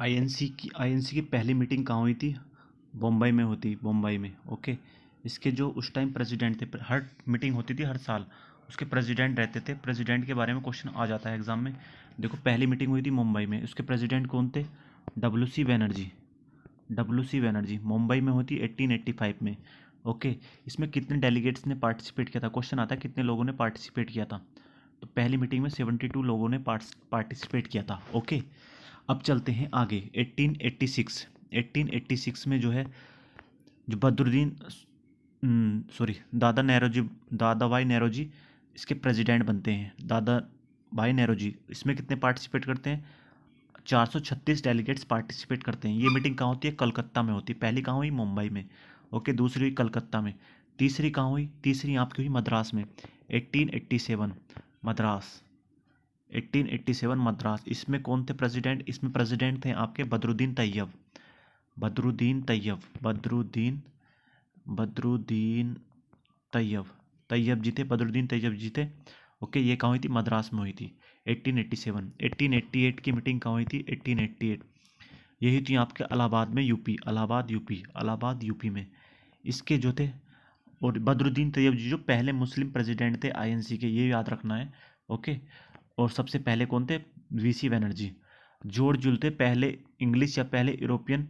INC की INC की पहली मीटिंग कहाँ हुई थी बम्बई में होती बम्बई में ओके इसके जो उस टाइम प्रेसिडेंट थे हर मीटिंग होती थी हर साल उसके प्रेसिडेंट रहते थे प्रेसिडेंट के बारे में क्वेश्चन आ जाता है एग्ज़ाम में देखो पहली मीटिंग हुई थी मुंबई में उसके प्रेसिडेंट कौन थे W C Banerjee W C Banerjee Mumbai में होती फाइव में ओके इसमें कितने डेलीगेट्स ने पार्टिसिपेट किया था क्वेश्चन आता है कितने लोगों ने पार्टिसिपेट किया था तो पहली मीटिंग में सेवेंटी टू लोगों ने पार्टिसिपेट किया था ओके अब चलते हैं आगे 1886 1886 में जो है जो बदरुद्दीन सॉरी हम्म, दादा नेहरू जी दादा भाई नेहरू जी इसके प्रेसिडेंट बनते हैं दादा भाई नेहरू जी इसमें कितने पार्टिसिपेट करते हैं 436 डेलीगेट्स पार्टिसिपेट करते हैं ये मीटिंग कहाँ होती है कलकत्ता में होती है पहली कहाँ हुई मुंबई में ओके दूसरी हुई कलकत्ता में तीसरी कहाँ हुई तीसरी आपकी हुई मद्रास में 1887 मद्रास 1887 मद्रास इसमें कौन थे प्रेसिडेंट इसमें प्रेसिडेंट थे आपके बदरुद्दीन तैयब बदरुद्दीन तैयब बदरुद्दीन बदरुद्दीन तैयब तैयब जी थे बदरुद्दीन तैयब जी थे ओके ये कहाँ हुई थी मद्रास में हुई थी 1887 1888 की मीटिंग कहाँ हुई थी 1888 यही थी आपके अलाहाबाद में UP Allahabad UP Allahabad UP में इसके जो थे और बदरुद्दीन तैयब जी जो पहले मुस्लिम प्रेजिडेंट थे आई के ये याद रखना है ओके और सबसे पहले कौन थे वी सी बैनर्जी जुल थे पहले इंग्लिश या पहले यूरोपियन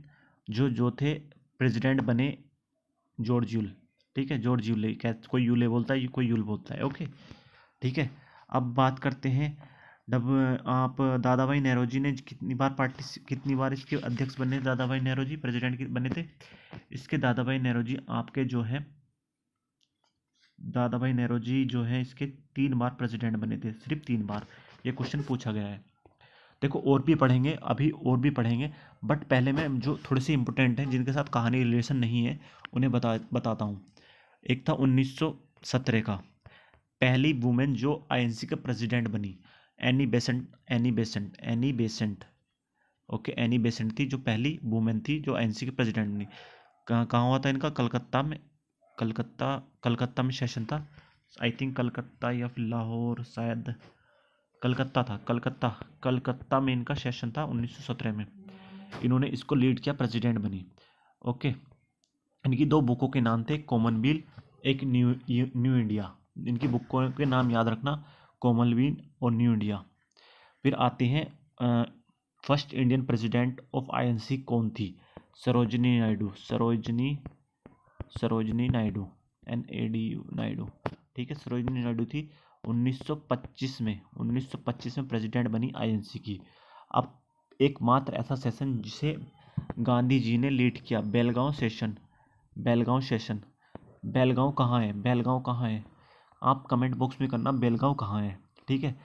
जो जो थे प्रेसिडेंट बने जॉर्ज यूल ठीक है जॉर्ज यूले क्या कोई यूले बोलता है कोई यूल बोलता है ओके ठीक है अब बात करते हैं डब आप दादा भाई नेहरू जी ने कितनी बार पार्टी कितनी बार इसके अध्यक्ष बने दादा भाई नेहरू जी प्रेसिडेंट बने थे इसके दादा भाई नेहरू जी आपके जो है दादा भाई नेहरू जी जो है इसके तीन बार प्रेसिडेंट बने थे सिर्फ तीन बार ये क्वेश्चन पूछा गया है देखो और भी पढ़ेंगे अभी और भी पढ़ेंगे बट पहले मैं जो थोड़े से इंपॉर्टेंट हैं जिनके साथ कहानी रिलेशन नहीं है उन्हें बता बताता हूँ एक था उन्नीस का पहली वुमेन जो आईएनसी का प्रेसिडेंट बनी Annie Besant Annie Besant Annie Besant okay Annie Besant थी जो पहली वुमेन थी जो एनसी के प्रेसिडेंट बनी कहाँ कहाँ हुआ था इनका कलकत्ता में कलकत्ता कलकत्ता में सेशन था आई थिंक कलकत्ता या फिर लाहौर शायद कलकत्ता था कलकत्ता कलकत्ता में इनका सेशन था 1917 में इन्होंने इसको लीड किया प्रेसिडेंट बनी ओके इनकी दो बुकों के नाम थे कॉमन बिल एक न्यू न्यू इंडिया इनकी बुकों के नाम याद रखना कॉमन बिल और न्यू इंडिया फिर आते हैं first Indian president of INC कौन थी Sarojini Naidu Sarojini Sarojini Naidu N A D U Naidu ठीक है सरोजनी नायडू थी 1925 में 1925 में प्रेसिडेंट बनी आईएनसी की अब एकमात्र ऐसा सेशन जिसे गांधी जी ने लीड किया बेलगांव सेशन बेलगांव सेशन बेलगांव कहाँ है बेलगांव कहाँ है आप कमेंट बॉक्स में करना बेलगांव कहाँ है ठीक है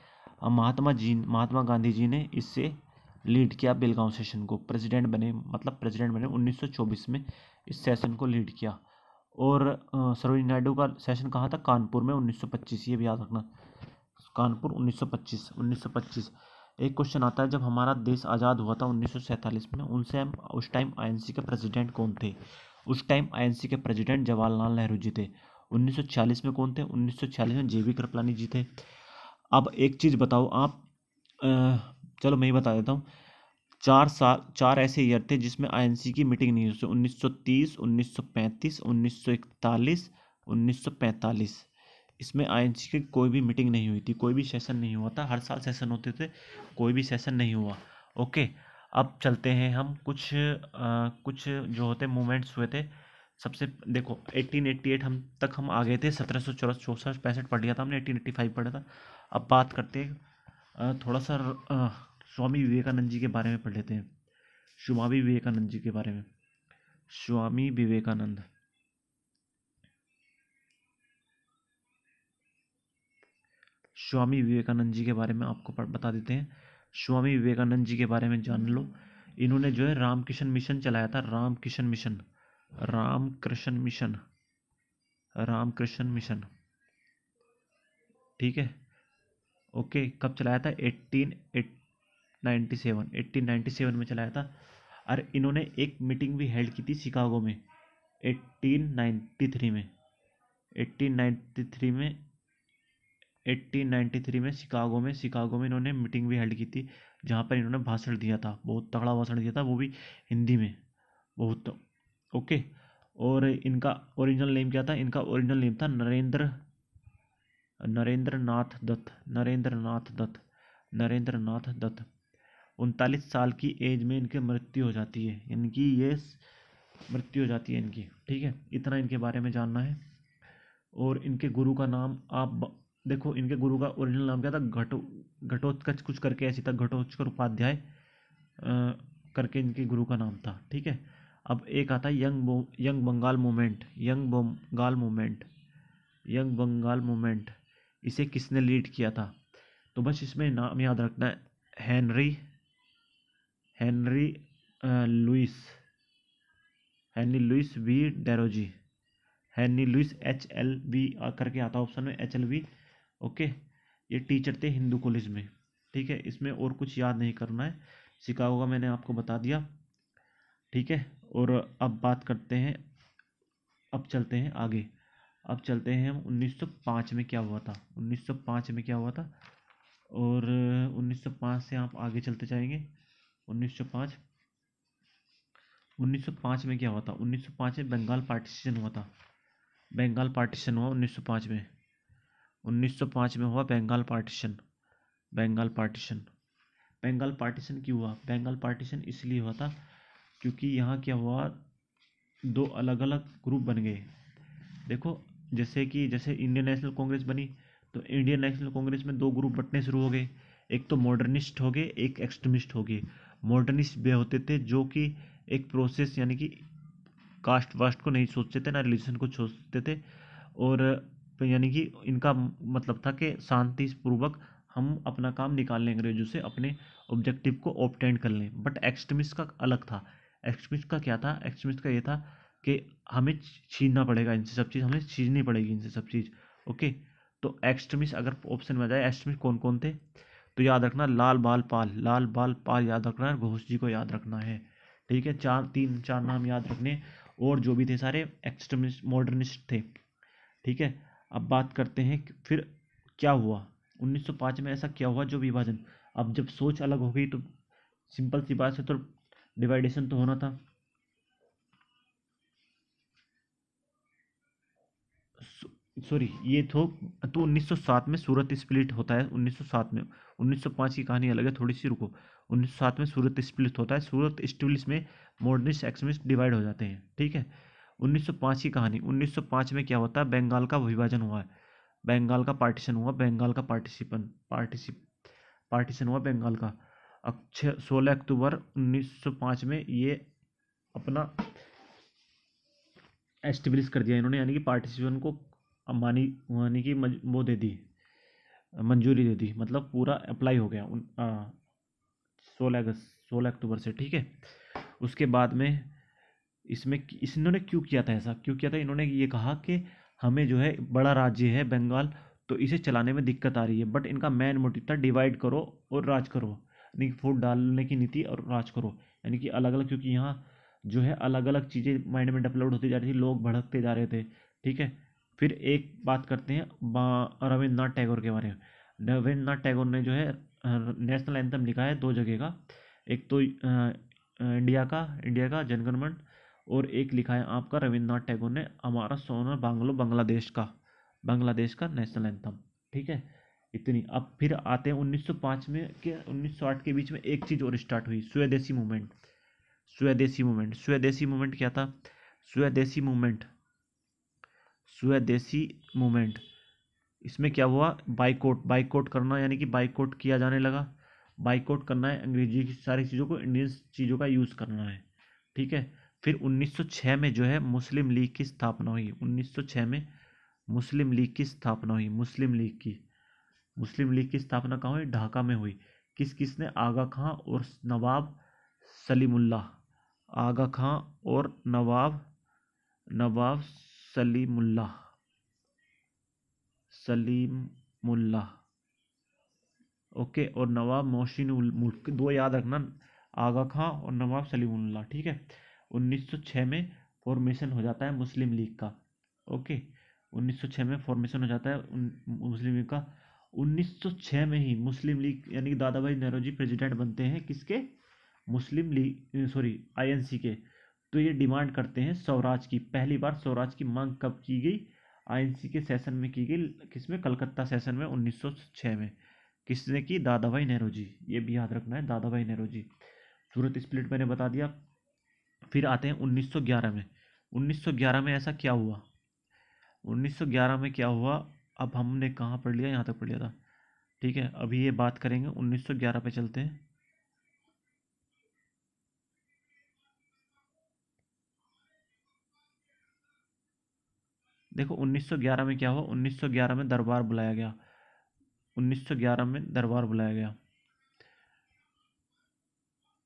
महात्मा जी महात्मा गांधी जी ने इससे लीड किया बेलगांव सेशन को प्रेसिडेंट बने मतलब प्रेसिडेंट बने 1924 में इस सेशन को लीड किया और सरोजिनी नायडू का सेशन कहाँ था कानपुर में 1925 ये भी याद रखना कानपुर 1925 1925 एक क्वेश्चन आता है जब हमारा देश आज़ाद हुआ था उन्नीस में उनसे हम उस टाइम आईएनसी के प्रेसिडेंट कौन थे उस टाइम आईएनसी के प्रेसिडेंट जवाहरलाल नेहरू जी थे 1940 में कौन थे 1940 में वी कृपलानी जी थे अब एक चीज़ बताओ आप चलो मैं ही बता देता हूँ चार साल चार ऐसे ईयर थे जिसमें आईएनसी की मीटिंग नहीं हुई 1930, उन्नीस सौ 1945 इसमें आईएनसी की कोई भी मीटिंग नहीं हुई थी कोई भी सेशन नहीं हुआ था हर साल सेशन होते थे कोई भी सेशन नहीं हुआ ओके अब चलते हैं हम कुछ आ, कुछ जो होते मूवमेंट्स हुए थे सबसे देखो 1888 हम तक हम आ गए थे सत्रह सौ चौसठ पैंसठ पढ़ लिया था हमने 1885 पढ़ा था अब बात करते हैं थोड़ा सा स्वामी विवेकानंद जी के बारे में पढ़ लेते हैं स्वामी विवेकानंद जी के बारे में स्वामी विवेकानंद स्वामी विवेकानंद जी के बारे में आपको बता देते हैं स्वामी विवेकानंद जी के बारे में जान लो इन्होंने जो है रामकृष्ण मिशन चलाया था Ramakrishna mission Ramakrishna mission Ramakrishna mission ठीक है ओके कब चलाया था eighteen eight ninety seven eighteen ninety seven में चलाया था और इन्होंने एक मीटिंग भी हेल्ड की थी शिकागो में एट्टीन नाइन्टी थ्री में एट्टीन नाइन्टी थ्री में एट्टीन नाइन्टी थ्री में शिकागो में शिकागो में इन्होंने मीटिंग भी हेल्ड की थी जहाँ पर इन्होंने भाषण दिया था बहुत तगड़ा भाषण दिया था वो भी हिंदी में बहुत ओके और इनका ओरिजिनल नेम क्या था इनका ओरिजिनल नेम था नरेंद्र नरेंद्र नाथ दत्त नरेंद्र नाथ दत्त नरेंद्र नाथ दत्त उनतालीस साल की एज में इनकी मृत्यु हो जाती है इनकी ये मृत्यु हो जाती है इनकी ठीक है इतना इनके बारे में जानना है और इनके गुरु का नाम आप देखो इनके गुरु का ओरिजिनल नाम क्या था घटो घटोत्कच कुछ करके ऐसी था घटोत्कर उपाध्याय करके इनके गुरु का नाम था ठीक है अब एक आता है young young Bengal movement young Bengal movement young Bengal movement इसे किसने लीड किया था तो बस इसमें नाम याद रखना है Henry Henry Louis Henry Louis V Derozio Henry Louis H L V करके आता है ऑप्शन में एच एल वी ओके ये टीचर थे हिंदू कॉलेज में ठीक है इसमें और कुछ याद नहीं करना है शिकागो का मैंने आपको बता दिया ठीक है और अब बात करते हैं अब चलते हैं आगे अब चलते हैं हम 1905 में क्या हुआ था 1905 में क्या हुआ था और 1905 से आप आगे चलते जाएंगे 1905 में क्या हुआ था 1905 में बंगाल पार्टीशन हुआ था बंगाल पार्टीशन हुआ 1905 में 1905 में हुआ Bengal partition Bengal partition Bengal partition क्यों हुआ बंगाल पार्टीशन इसलिए हुआ था क्योंकि यहाँ क्या हुआ दो अलग अलग ग्रुप बन गए देखो जैसे कि जैसे इंडियन नेशनल कांग्रेस बनी तो इंडियन नेशनल कांग्रेस में दो ग्रुप बटने शुरू हो गए एक तो मॉडर्निस्ट हो गए एक एक्सट्रीमिस्ट हो गए मॉडर्निस्ट वे होते थे जो कि एक प्रोसेस यानी कि कास्ट वास्ट को नहीं सोचते थे ना रिलीजन को सोचते थे और यानी कि इनका मतलब था कि शांति पूर्वक हम अपना काम निकाल लें अंग्रेजों से अपने ऑब्जेक्टिव को ऑप्टेंड कर लें बट एक्सट्रीमिस्ट का अलग था एक्सट्रीमिस्ट का क्या था एक्सट्रीमिस्ट का ये था कि हमें छीनना पड़ेगा इनसे सब चीज़ हमें छीननी पड़ेगी इनसे सब चीज़ ओके तो एक्सट्रीमिस्ट अगर ऑप्शन में आ जाए एक्सट्रीमिस्ट कौन कौन थे तो याद रखना लाल बाल पाल लाल बाल पाल याद रखना है घोष जी को याद रखना है ठीक है चार तीन चार नाम याद रखने और जो भी थे सारे एक्सट्रमिस्ट मॉडर्निस्ट थे ठीक है अब बात करते हैं फिर क्या हुआ 1905 में ऐसा क्या हुआ जो विभाजन अब जब सोच अलग हो गई तो सिंपल सी बात है तो डिवाइडेशन तो होना था सॉरी ये तो तो 1907 में सूरत स्प्लिट होता है 1907 में 1905 की कहानी अलग है थोड़ी सी रुको 1907 में सूरत स्प्लिट होता है सूरत स्टिवलिस में मॉडर्निस्ट एक्समिस्ट डिवाइड हो जाते हैं ठीक है 1905 की कहानी 1905 में क्या होता है बंगाल का विभाजन हुआ है बंगाल का पार्टीशन हुआ बंगाल का पार्टिसिपन पार्टिसिप पार्टीशन हुआ बंगाल का अक्षय सोलह अक्टूबर उन्नीस में ये अपना एस्टेब्लिश कर दिया इन्होंने यानी कि पार्टिसिपेशन को अम्बानी यानी कि वो दे दी मंजूरी दे दी मतलब पूरा अप्लाई हो गया उन सोलह अगस्त सोलह अक्टूबर से ठीक है उसके बाद में इसमें इस इन्होंने क्यों किया था ऐसा क्यों किया था इन्होंने ये कहा कि हमें जो है बड़ा राज्य है बंगाल तो इसे चलाने में दिक्कत आ रही है बट इनका मेन मोटिव था डिवाइड करो और राज करो यानी कि फूट डालने की नीति और राज करो यानी कि अलग अलग क्योंकि यहाँ जो है अलग अलग चीज़ें माइंड में डेवलप होती जा रही थी लोग भड़कते जा रहे थे ठीक है फिर एक बात करते हैं रविंद्रनाथ टैगोर के बारे में रविंद्रनाथ टैगोर ने जो है नेशनल एंथम लिखा है दो जगह का एक तो इंडिया का इंडिया का जनगणमन और एक लिखा है आपका रविंद्रनाथ टैगोर ने हमारा सोना बांग्लो बांग्लादेश का बांग्लादेश का नेशनल एंथम ठीक है इतनी अब फिर आते हैं 1905 में के 1908 के बीच में एक चीज़ और स्टार्ट हुई स्वदेशी मूवमेंट स्वदेशी मूवमेंट स्वदेशी मूवमेंट क्या था स्वदेशी मूवमेंट स्वदेशी मूवमेंट इसमें क्या हुआ बाइकोट बाइकोट करना यानी कि बाइकोट किया जाने लगा बाइकोट करना है अंग्रेजी की सारी चीज़ों को इंडियन चीज़ों का यूज़ करना है ठीक है फिर 1906 में जो है मुस्लिम लीग की स्थापना हुई 1906 में मुस्लिम लीग की स्थापना हुई मुस्लिम लीग की मुस्लिम लीग की स्थापना कहाँ हुई ढाका में हुई किस किस ने आगा खां और नवाब सलीमुल्ला आगा खां और नवाब नवाब सलीमुल्लाह सलीमुल्लाह ओके और नवाब मोहसिन मुल्क दो याद रखना आगा खां और नवाब सलीमुल्लाह ठीक है 1906 में फॉर्मेशन हो जाता है मुस्लिम लीग का ओके 1906 में फॉर्मेशन हो जाता है मुस्लिम लीग का 1906 में ही मुस्लिम लीग यानी कि दादा भाई नेहरू जी प्रेजिडेंट बनते हैं किसके मुस्लिम लीग सॉरी आईएनसी के तो ये डिमांड करते हैं स्वराज की पहली बार स्वराज की मांग कब की गई आईएनसी के सेशन में की गई किसमें कलकत्ता सेशन में 1906 में किसने की दादा भाई नेहरू जी ये भी याद रखना है दादा भाई नेहरू जी सूरत स्प्लिट मैंने बता दिया फिर आते हैं 1911 में 1911 में ऐसा क्या हुआ 1911 में क्या हुआ अब हमने कहाँ पढ़ लिया यहाँ तक पढ़ लिया था ठीक है अभी ये बात करेंगे उन्नीस पे चलते हैं देखो 1911 में क्या हुआ 1911 में दरबार बुलाया गया 1911 में दरबार बुलाया गया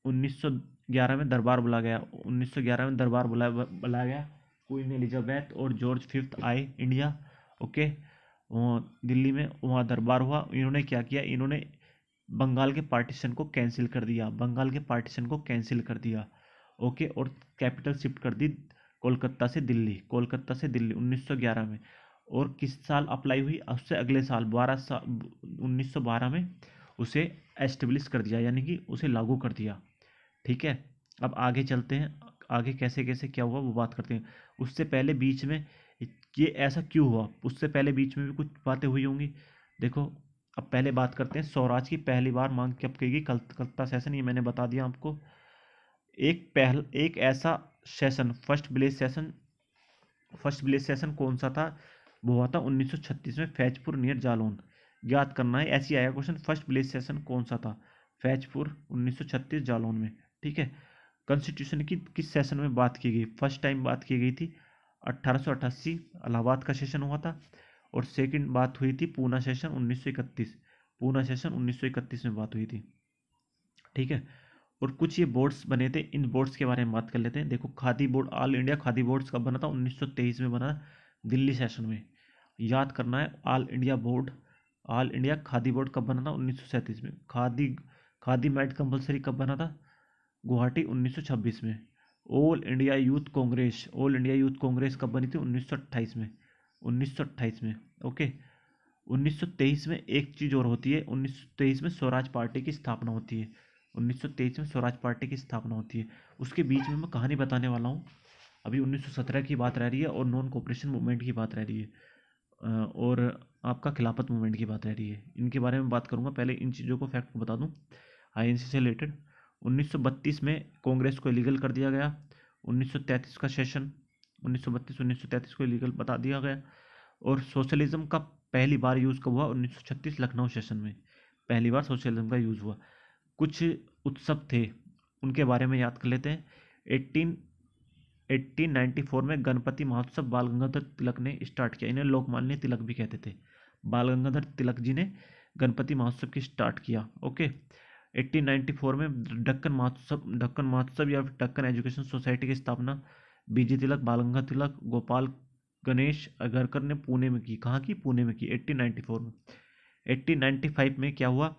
1911 में दरबार बुला गया 1911 में दरबार बुलाया बुलाया गया क्वीन एलिजाबैथ और जॉर्ज फिफ्थ आए इंडिया ओके दिल्ली में वहाँ दरबार हुआ इन्होंने क्या किया इन्होंने बंगाल के पार्टीशन को कैंसिल कर दिया बंगाल के पार्टीशन को कैंसिल कर दिया ओके और कैपिटल शिफ्ट कर दी कोलकाता से दिल्ली कोलकाता से दिल्ली 1911 में और किस साल अप्लाई हुई उससे अगले साल बारह साल उन्नीस में उसे एस्टेब्लिश कर दिया यानी कि उसे लागू कर दिया ठीक है अब आगे चलते हैं आगे कैसे कैसे क्या हुआ वो बात करते हैं उससे पहले बीच में ये ऐसा क्यों हुआ उससे पहले बीच में भी कुछ बातें हुई होंगी देखो अब पहले बात करते हैं स्वराज की पहली बार मांग कब की गई कलकत्ता सेशन ये मैंने बता दिया आपको एक पहल एक ऐसा session first village session first village session कौन सा था वो हुआ था 1936 में फैजपुर नियर जालौन याद करना है ऐसी आया क्वेश्चन फर्स्ट विलेज सेशन कौन सा था फैजपुर 1936 जालौन में ठीक है कॉन्स्टिट्यूशन की किस सेशन में बात की गई फर्स्ट टाइम बात की गई थी अट्ठारह इलाहाबाद का सेशन हुआ था और सेकेंड बात हुई थी पूना सेशन उन्नीस पूना सेशन उन्नीस में बात हुई थी ठीक है और कुछ ये बोर्ड्स बने थे इन बोर्ड्स के बारे में बात कर लेते हैं देखो khadi board all India khadi boards कब बना था 1923 में बना दिल्ली सेशन में याद करना है all India board all India khadi board कब बना था उन्नीस में खादी खादी मैट कंपलसरी कब बना था गुवाहाटी उन्नीस में all India youth Congress all India youth Congress कब बनी थी उन्नीस में उन्नीस में ओके 1923 में एक चीज़ और होती है 1923 में स्वराज पार्टी की स्थापना होती है 1923 में स्वराज पार्टी की स्थापना होती है उसके बीच में मैं कहानी बताने वाला हूँ अभी 1917 की बात रह रही है और नॉन कॉपरेशन मूवमेंट की बात रह रही है और आपका खिलाफत मूवमेंट की बात रह रही है इनके बारे में बात करूँगा पहले इन चीज़ों को फैक्ट बता दूँ आई से रिलेटेड उन्नीस में कांग्रेस को इलीगल कर दिया गया उन्नीस का सेशन उन्नीस सौ को इलीगल बता दिया गया और सोशलिज्म का पहली बार यूज़ कब हुआ 1936 लखनऊ सेशन में पहली बार सोशलिज्म का यूज़ हुआ कुछ उत्सव थे उनके बारे में याद कर लेते हैं एट्टीन एट्टीन नाइन्टी फोर में गणपति महोत्सव बाल गंगाधर तिलक ने स्टार्ट किया इन्हें लोकमान्य तिलक भी कहते थे बाल गंगाधर तिलक जी ने गणपति महोत्सव की स्टार्ट किया ओके 1894 में डक्कन महोत्सव डक्कन महोत्सव या डक्कन एजुकेशन सोसाइटी की स्थापना बीजे तिलक बाल गंगाधर तिलक गोपाल गणेश अगरकर ने पुणे में की कहाँ की पुणे में की 1894 में 1895 में क्या हुआ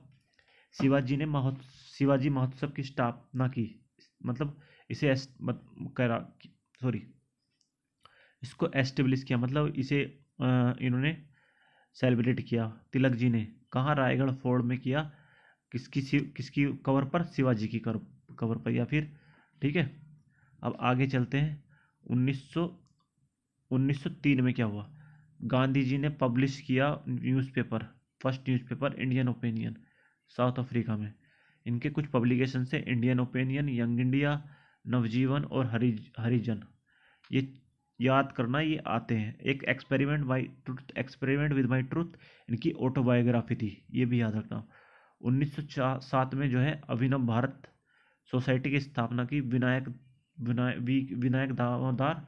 शिवाजी ने महोत्सव शिवाजी महोत्सव की स्थापना की मतलब इसे मत, करा सॉरी इसको एस्टेब्लिश किया मतलब इसे इन्होंने सेलिब्रेट किया तिलक जी ने कहाँ रायगढ़ फोर्ड में किया किसकी किसकी कवर पर शिवाजी की कवर पर या फिर ठीक है अब आगे चलते हैं 1900 1903 में क्या हुआ गांधी जी ने पब्लिश किया newspaper first newspaper Indian opinion South Africa में इनके कुछ पब्लिकेशन से Indian opinion young India Navjivan और हरि हरिजन ये याद करना ये आते हैं एक experiment my truth experiment with my truth इनकी ऑटोबायोग्राफी थी ये भी याद रखना उन्नीस सात में जो है अभिनव भारत सोसाइटी की स्थापना की विनायक विनायक विनायक दामोदार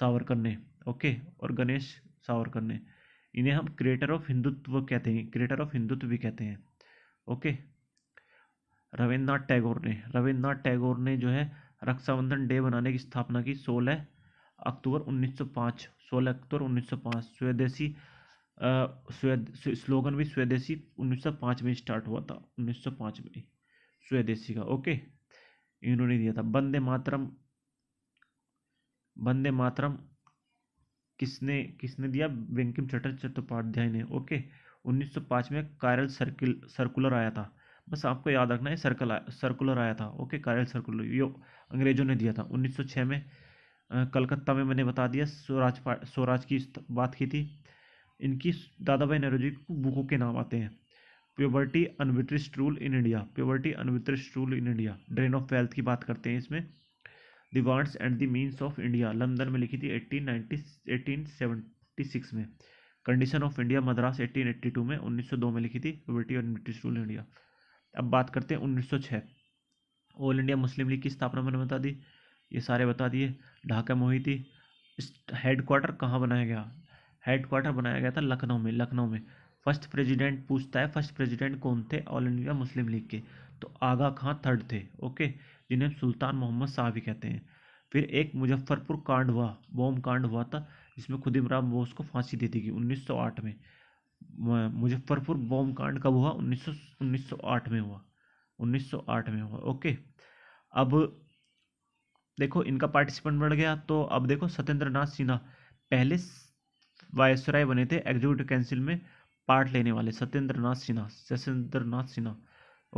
सावरकर ने ओके और गणेश सावरकर ने इन्हें हम क्रिएटर ऑफ हिंदुत्व कहते हैं क्रिएटर ऑफ हिंदुत्व भी कहते हैं ओके रविन्द्रनाथ टैगोर ने रविन्द्रनाथ टैगोर ने जो है रक्षाबंधन डे मनाने की स्थापना की सोलह अक्टूबर 1905 सोलह अक्टूबर 1905 स्वदेशी स्लोगन भी स्वदेशी 1905 में स्टार्ट हुआ था 1905 में स्वदेशी का ओके इन्होंने दिया था वंदे मातरम वंदे मातरम किसने किसने दिया वेंकिम चटर चट्टोपाध्याय ने ओके 1905 में कायरल सर्किल सर्कुलर आया था बस आपको याद रखना है सर्कल सर्कुलर आया था ओके कायरल सर्कुलर यो अंग्रेजों ने दिया था 1906 में कलकत्ता में मैंने बता दिया स्वराज स्वराज की बात की थी इनकी दादा भाई नेहरू जी बुकों के नाम आते हैं प्योवर्टी अनविट्रिस्ट rule in India प्योवर्टी अनविट्रिस्ट rule in India drain of wealth की बात करते हैं इसमें the wants and the means of India London में लिखी थी eighteen ninety eighteen seventy six में कंडीशन ऑफ इंडिया मद्रास 1882 में 1902 में लिखी थी लिबर्टी और ब्रिटिश रूल इंडिया अब बात करते हैं 1906 ऑल इंडिया मुस्लिम लीग की स्थापना मैंने बता दी ये सारे बता दिए ढाका मोहिती हेड क्वार्टर कहाँ बनाया गया हेड क्वार्टर बनाया गया था लखनऊ में लखनऊ में फर्स्ट प्रेजिडेंट पूछता है फर्स्ट प्रेजिडेंट कौन थे ऑल इंडिया मुस्लिम लीग के तो आगा खां थर्ड थे ओके जिन्हें सुल्तान मोहम्मद शाह भी कहते हैं फिर एक मुजफ्फरपुर कांड हुआ बॉम कांड हुआ था जिसमें खुदीमराम बोस को फांसी दे दी गई उन्नीस में मुजफ्फरपुर बॉम्ब कांड कब हुआ उन्नीस 1908 में हुआ 1908 में हुआ ओके अब देखो इनका पार्टिसिपेंट बढ़ गया तो अब देखो सत्येंद्र नाथ सिन्हा पहले वायसराय बने थे एग्जीक्यूटिव काउंसिल में पार्ट लेने वाले Satyendra Nath Sinha Satyendra Nath Sinha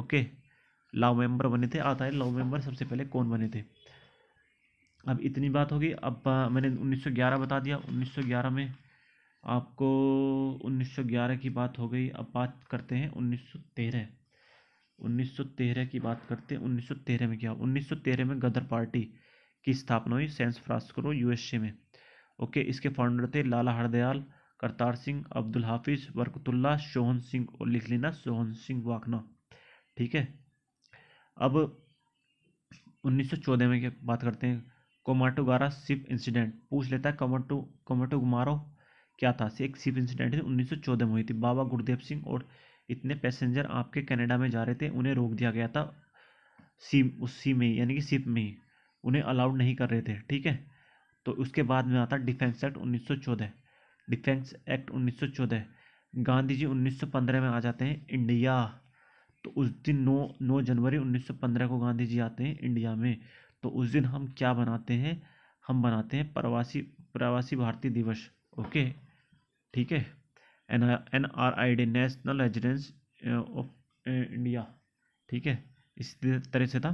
okay law member बने थे आता है लव मेंबर सबसे पहले कौन बने थे अब इतनी बात हो गई अब मैंने 1911 बता दिया 1911 में आपको 1911 की बात हो गई अब बात करते हैं 1913 1913 की बात करते हैं 1913 में क्या 1913 में गदर पार्टी की स्थापना हुई सैन फ्रांसिस्को यूएसए में ओके इसके फाउंडर थे लाला हरदयाल करतार सिंह अब्दुल हाफिज बरकतुल्ला सोहन सिंह और लिख लेना सोहन सिंह वाकना ठीक है अब 1914 में क्या बात करते हैं कोमाटोगारा शिप इंसिडेंट पूछ लेता है कोमाटो कोमाटोगुमारो क्या था एक शिप इंसिडेंट उन्नीस सौ चौदह में हुई थी बाबा गुरुदेव सिंह और इतने पैसेंजर आपके कनाडा में जा रहे थे उन्हें रोक दिया गया था सी उस सी में यानी कि शिप में उन्हें अलाउड नहीं कर रहे थे ठीक है तो उसके बाद में आता defence act 1914 defence act 1914 Gandhi ji 1915 में आ जाते हैं इंडिया तो उस दिन नौ नौ जनवरी 1915 को गांधी जी आते हैं इंडिया में तो उस दिन हम क्या बनाते हैं हम बनाते हैं प्रवासी प्रवासी भारतीय दिवस ओके ठीक है N N R I D national residence of India ठीक है इस तरह से था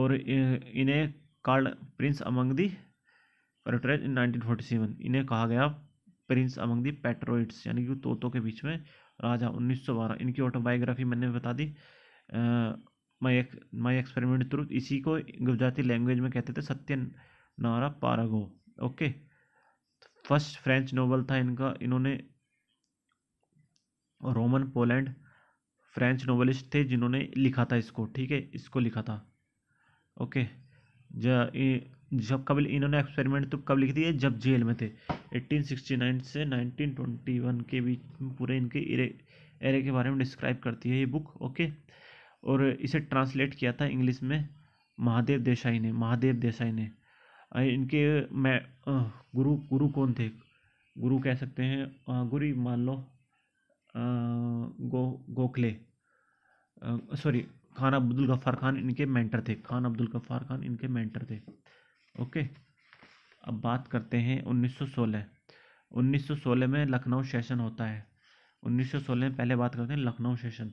और इन्हें card prince among the patriots in nineteen forty seven इन्हें कहा गया प्रिंस अमंग दी पेट्रोइट्स यानी कि तोतों के बीच में राजा उन्नीस सौ बारह इनकी ऑटोबायोग्राफी मैंने बता दी माई एक, माई एक्सपेरिमेंट थ्रू इसी को गुजराती लैंग्वेज में कहते थे सत्य नारा पारागो ओके फर्स्ट फ्रेंच नोबल था इनका इन्होंने रोमन पोलैंड फ्रेंच नोवेलिस्ट थे जिन्होंने लिखा था इसको ठीक है इसको लिखा था ओके जब कब इन्होंने एक्सपेरिमेंट तो कब लिखी थी जब जेल में थे 1869 से 1921 के बीच में पूरे इनके एरे एरे के बारे में डिस्क्राइब करती है ये बुक ओके और इसे ट्रांसलेट किया था इंग्लिश में महादेव देसाई ने महादेव देसाई ने इनके मैं गुरु गुरु कौन थे गुरु कह सकते हैं गुरु मान लो गो गोखले सॉरी खान अब्दुल गफ्फार खान इनके मेंटर थे खान अब्दुल गफ्फार खान इनके मेंटर थे ओके अब बात करते हैं 1916 1916 में लखनऊ सेशन होता है 1916 में पहले बात करते हैं लखनऊ सेशन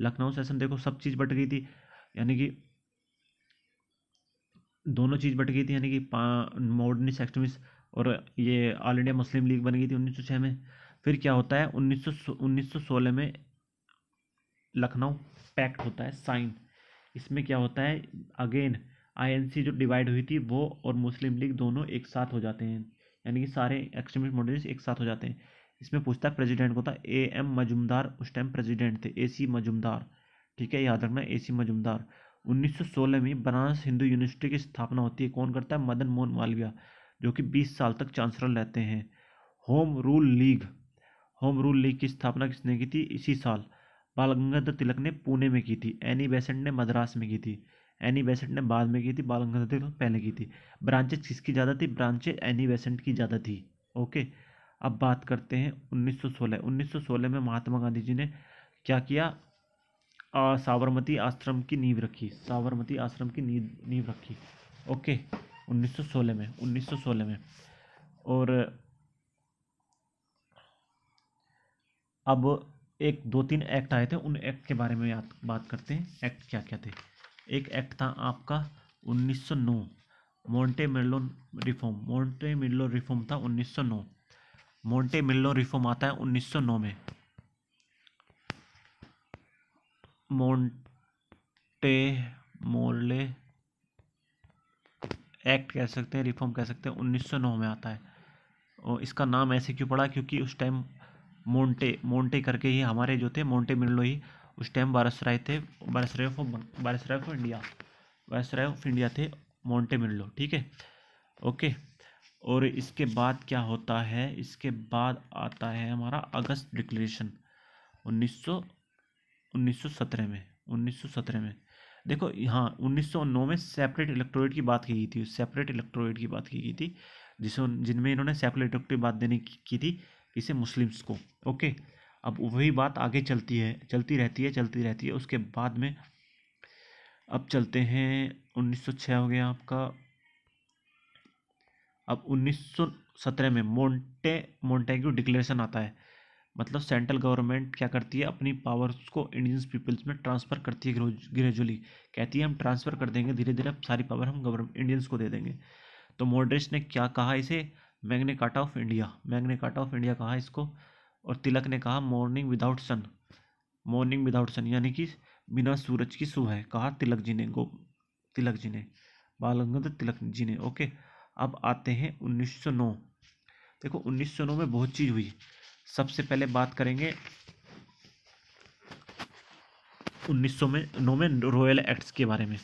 लखनऊ सेशन देखो सब चीज़ बट गई थी यानी कि दोनों चीज़ बट गई थी यानी कि मॉडर्निस्ट एक्सट्रीमिस्ट और ये ऑल इंडिया मुस्लिम लीग बन गई थी उन्नीस में फिर क्या होता है उन्नीस सौ में लखनऊ पैक्ट होता है साइन इसमें क्या होता है अगेन आईएनसी जो डिवाइड हुई थी वो और मुस्लिम लीग दोनों एक साथ हो जाते हैं यानी कि सारे एक्सट्रीमिस्ट मॉडर्निस्ट एक साथ हो जाते हैं इसमें पूछता है प्रेसिडेंट को था ए एम मजुमदार उस टाइम प्रेसिडेंट थे ए सी मजुमदार ठीक है याद रखना ए सी मजुमदार 1916 में बनारस हिंदू यूनिवर्सिटी की स्थापना होती है कौन करता है मदन मोहन मालविया जो कि 20 साल तक चांसलर रहते हैं home rule league home rule league की स्थापना किसने की थी इसी साल बाल गंगाधर तिलक ने पुणे में की थी एनी बेसेंट ने मद्रास में की थी एनी बेसेंट ने बाद में की थी बाल गंगाधर तिलक पहले की थी ब्रांचेज किसकी ज़्यादा थी ब्रांचेज एनी बेसेंट की ज़्यादा थी ओके अब बात करते हैं 1916 1916 में महात्मा गांधी जी ने क्या किया आ, साबरमती आश्रम की नींव रखी साबरमती आश्रम की नींव नींव रखी ओके 1916 में 1916 में और अब एक दो तीन एक्ट आए थे उन एक्ट के बारे में याद बात करते हैं एक्ट क्या क्या थे एक एक्ट था आपका 1909 Minto Morley reform Minto Morley reform था 1909 मोंटे मिल्लो रिफॉर्म आता है 1909 में मोंटे मोरले एक्ट कह सकते हैं रिफॉर्म कह सकते हैं 1909 में आता है और इसका नाम ऐसे क्यों पड़ा क्योंकि उस टाइम मोंटे मोंटे करके ही हमारे जो थे मोंटे मिल्लो ही उस टाइम बारसराय थे viceroy of viceroy of India viceroy of India थे मोंटे मिल्लो ठीक है ओके और इसके बाद क्या होता है इसके बाद आता है हमारा अगस्त डिक्लेरेशन सौ सत्रह में सत्रह में देखो हाँ 1909 में सेपरेट इलेक्ट्रोरेट की बात की गई थी सेपरेट इलेक्ट्रोरेट की बात की गई थी जिसे जिनमें इन्होंने सेपरेट इलेक्ट्रोरेट बात देने की थी इसे मुस्लिम्स को ओके अब वही बात आगे चलती है चलती रहती है चलती रहती है उसके बाद में अब चलते हैं 1906 हो गया आपका अब 1917 में मोंटे मोंटेग्यू डिक्लेरेशन आता है मतलब सेंट्रल गवर्नमेंट क्या करती है अपनी पावर्स को इंडियन पीपल्स में ट्रांसफ़र करती है ग्रेजुअली कहती है हम ट्रांसफ़र कर देंगे धीरे धीरे अब सारी पावर हम गवर्नमेंट इंडियंस को दे देंगे तो मोड्रेस ने क्या कहा इसे मैग्ने काटा ऑफ इंडिया मैग्ने काटा ऑफ इंडिया कहा इसको और तिलक ने कहा morning without sun morning without sun यानी कि बिना सूरज की सुबह कहा तिलक जी ने गो तिलक जी ने बाल गंगाधर तिलक जी ने ओके अब आते हैं 1909 देखो 1909 में बहुत चीज़ हुई सबसे पहले बात करेंगे 1909 में नौ में रॉयल एक्ट्स के बारे में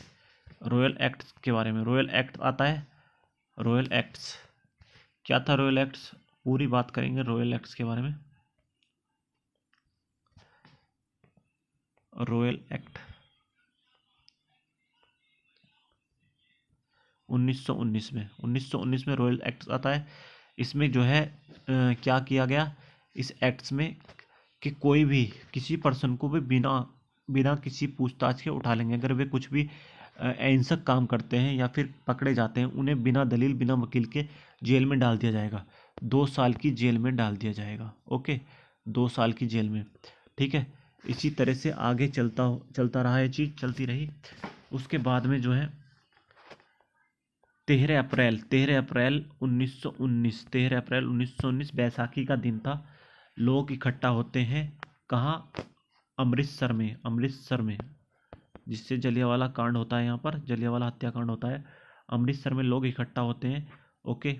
रॉयल एक्ट्स के बारे में रॉयल एक्ट आता है रॉयल एक्ट्स क्या था रॉयल एक्ट्स पूरी बात करेंगे रॉयल एक्ट्स के बारे में रॉयल एक्ट 1919 में 1919 में रॉयल एक्ट आता है इसमें जो है क्या किया गया इस एक्ट्स में कि कोई भी किसी पर्सन को भी बिना बिना किसी पूछताछ के उठा लेंगे अगर वे कुछ भी अहिंसक काम करते हैं या फिर पकड़े जाते हैं उन्हें बिना दलील बिना वकील के जेल में डाल दिया जाएगा दो साल की जेल में डाल दिया जाएगा ओके दो साल की जेल में ठीक है इसी तरह से आगे चलता चलता रहा ये चीज़ चलती रही उसके बाद में जो है तेरह अप्रैल तेरह अप्रैल 1919 तेरह अप्रैल 1919 बैसाखी का दिन था लोग इकट्ठा होते हैं कहाँ अमृतसर में अमृतसर में जिससे जलियावाला कांड होता है यहाँ पर जलियावाला हत्याकांड होता है अमृतसर में लोग इकट्ठा होते हैं ओके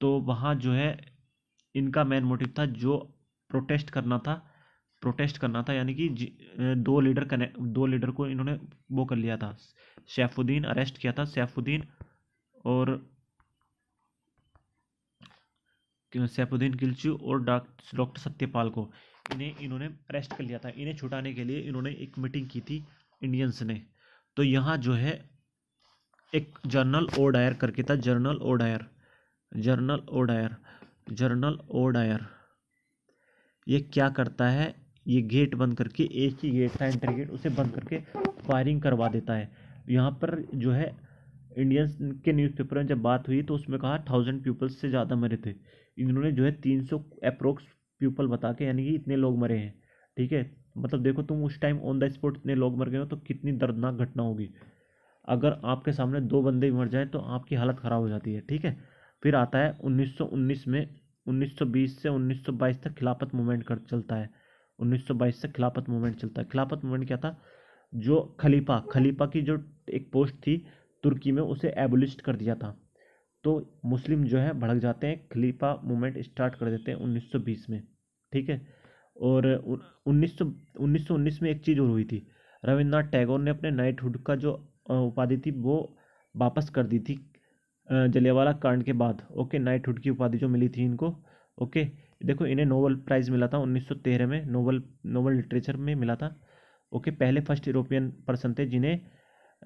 तो वहाँ जो है इनका मेन मोटिव था जो प्रोटेस्ट करना था प्रोटेस्ट करना था यानी कि दो लीडर कनेक्ट दो लीडर को इन्होंने वो कर लिया था सैफुद्दीन अरेस्ट किया था सैफुद्दीन और सैफुद्दीन किलचू और डॉक्टर सत्यपाल को इन्हें इन्होंने अरेस्ट कर लिया था इन्हें छुटाने के लिए इन्होंने एक मीटिंग की थी इंडियंस ने तो यहाँ जो है एक जर्नल ओ डायर करके था general O'Dwyer general O'Dwyer general O'Dwyer ये क्या करता है ये गेट बंद करके एक ही गेट था एंट्री गेट उसे बंद करके फायरिंग करवा देता है यहाँ पर जो है इंडियंस के न्यूज़पेपर में जब बात हुई तो उसमें कहा थाउजेंड पीपल्स से ज़्यादा मरे थे इन्होंने जो है तीन सौ अप्रोक्स पीपल बता के यानी कि इतने लोग मरे हैं ठीक है मतलब देखो तुम उस टाइम ऑन द स्पॉट इतने लोग मर गए हो तो कितनी दर्दनाक घटना होगी अगर आपके सामने दो बंदे मर जाएँ तो आपकी हालत ख़राब हो जाती है ठीक है फिर आता है 1919 में 1920 से 1922 तक खिलाफत मूवमेंट कर चलता है 1922 से खिलाफत मूवमेंट चलता है खिलाफत मूवमेंट क्या था जो खलीफा खलीफा की जो एक पोस्ट थी तुर्की में उसे एबोलिस्ट कर दिया था तो मुस्लिम जो है भड़क जाते हैं खलीफा मूवमेंट स्टार्ट कर देते हैं 1920 में ठीक है और 1919 1919 में एक चीज़ और हुई थी रविन्द्रनाथ टैगोर ने अपने नाइटहुड का जो उपाधि थी वो वापस कर दी थी जलियावाला कांड के बाद ओके नाइटहुड की उपाधि जो मिली थी इनको ओके देखो इन्हें नोबल प्राइज़ मिला था 1913 में नोबल नोबल लिटरेचर में मिला था ओके पहले फर्स्ट यूरोपियन पर्सन थे जिन्हें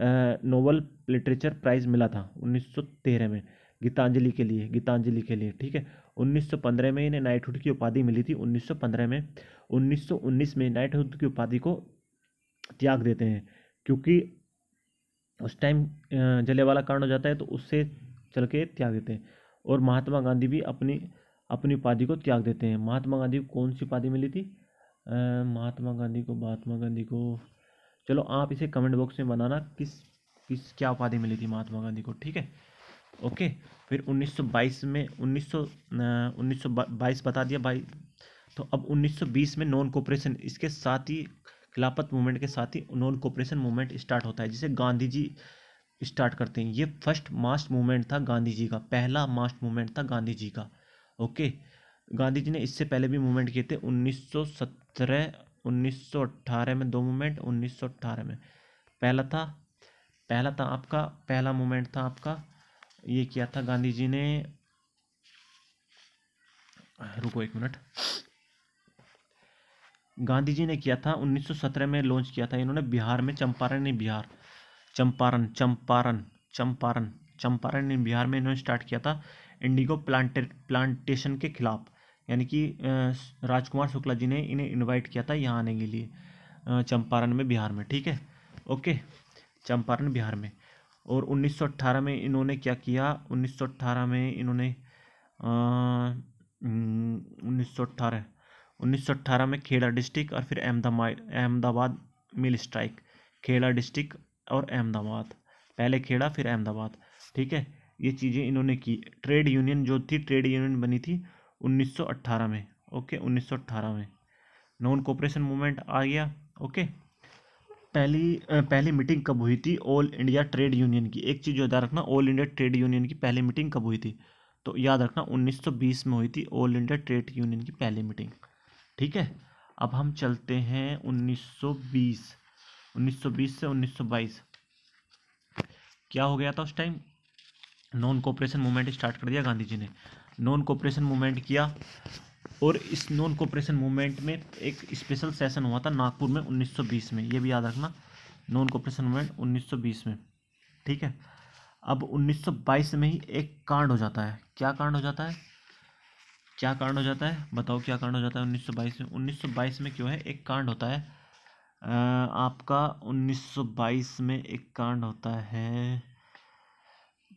नोबल लिटरेचर प्राइज़ मिला था 1913 में गीतांजलि के लिए गीतांजलि के लिए ठीक है 1915 में इन्हें नाइटहुड की उपाधि मिली थी 1915 में 1919 में नाइटहुड की उपाधि को त्याग देते हैं क्योंकि उस टाइम जले वाला कारण हो जाता है तो उससे चल के त्याग देते हैं और महात्मा गांधी भी अपनी अपनी उपाधि को त्याग देते हैं महात्मा गांधी को कौन सी उपाधि मिली थी महात्मा गांधी को महात्मा गांधी को चलो आप इसे कमेंट बॉक्स में बनाना किस किस क्या उपाधि मिली थी महात्मा गांधी को ठीक है ओके फिर 1922 में 1900 1922 बता दिया भाई तो अब 1920 में नॉन कॉपरेशन इसके साथ ही खिलाफत मूवमेंट के साथ ही नॉन कॉपरेशन मूवमेंट स्टार्ट होता है जिसे गांधी जी स्टार्ट करते हैं ये फर्स्ट मास्ट मूवमेंट था गांधी जी का पहला मास्ट मूवमेंट था गांधी जी का ओके गांधी जी ने इससे पहले भी मूवमेंट किए थे उन्नीस 1918 में दो मूवमेंट 1918 में पहला था पहला था आपका पहला मूवमेंट था आपका ये किया था गांधी जी ने रुको एक मिनट गांधी जी ने किया था 1917 में लॉन्च किया था इन्होंने बिहार में चंपारण ने बिहार चंपारण चंपारण चंपारण चंपारण ने बिहार में इन्होंने स्टार्ट किया था इंडिगो प्लांटे प्लांटेशन के खिलाफ यानी कि राजकुमार शुक्ला जी ने इन्हें इनवाइट किया था यहाँ आने के लिए चंपारण में बिहार में ठीक है ओके चंपारण बिहार में और 1918 में इन्होंने क्या किया 1918 में इन्होंने उन्नीस सौ अट्ठारह उन्नीस सौ अट्ठारह में खेड़ा डिस्ट्रिक्ट और फिर Ahmedabad Ahmedabad mill strike Kheda district और अहमदाबाद पहले खेड़ा फिर अहमदाबाद ठीक है ये चीज़ें इन्होंने की ट्रेड यूनियन जो थी ट्रेड यूनियन बनी थी 1918 में ओके 1918 में नॉन कॉपरेशन मूवमेंट आ गया ओके पहली पहली मीटिंग कब हुई थी ऑल इंडिया ट्रेड यूनियन की एक चीज़ याद रखना ऑल इंडिया ट्रेड यूनियन की पहली मीटिंग कब हुई थी तो याद रखना 1920 में हुई थी ऑल इंडिया ट्रेड यूनियन की पहली मीटिंग ठीक है अब हम चलते हैं 1920 1920 से 1922 क्या हो गया था उस time non cooperation movement start कर दिया गांधी जी ने नॉन कॉपरेशन मूवमेंट किया और इस नॉन कॉपरेशन मूवमेंट में एक स्पेशल सेशन हुआ था नागपुर में 1920 में ये भी याद रखना नॉन कॉपरेशन मूवमेंट 1920 में ठीक है अब 1922 में ही एक कांड हो जाता है क्या कांड हो जाता है क्या कांड हो जाता है बताओ क्या कांड हो जाता है 1922 में 1922 में क्यों है एक कांड होता है आपका उन्नीस में एक कांड होता है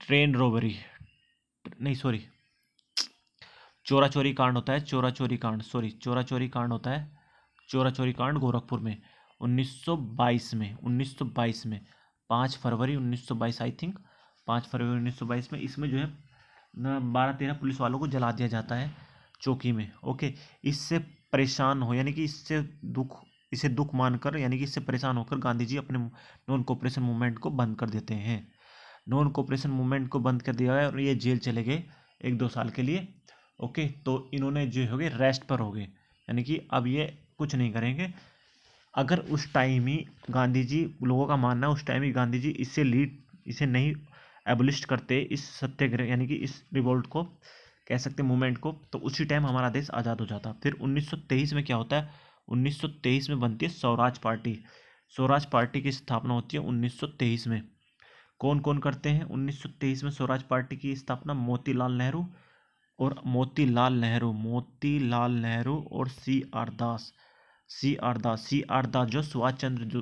ट्रेन रोबरी नहीं सॉरी चोरा चोरी कांड होता है चोरा चोरी कांड सॉरी चोरा चोरी कांड होता है चोरा चोरी कांड गोरखपुर में 1922 में 1922 में पाँच फरवरी 1922 आई थिंक पाँच फरवरी 1922 में इसमें जो है बारह तेरह पुलिस वालों को जला दिया जाता है चौकी में ओके इससे परेशान हो यानी कि इससे दुख इसे दुख मानकर यानी कि इससे परेशान होकर गांधी जी अपने नॉन कॉपरेशन मूवमेंट को बंद कर देते हैं नॉन कॉपरेशन मूवमेंट को बंद कर दिया है और ये जेल चले गए एक दो साल के लिए ओके तो इन्होंने जो हो गए रेस्ट पर हो गए यानी कि अब ये कुछ नहीं करेंगे अगर उस टाइम ही गांधी जी लोगों का मानना है उस टाइम ही गांधी जी इससे लीड इसे नहीं एबलिस्ट करते इस सत्याग्रह यानी कि इस रिवोल्ट को कह सकते मूवमेंट को तो उसी टाइम हमारा देश आज़ाद हो जाता फिर 1923 में क्या होता है 1923 में बनती है स्वराज पार्टी स्वराज पार्टी की स्थापना होती है 1923 में कौन कौन करते हैं 1923 में स्वराज पार्टी की स्थापना मोतीलाल नेहरू और मोतीलाल नेहरू मोतीलाल नेहरू और C R Das C R Das C R Das जो सुभाष चंद्र जो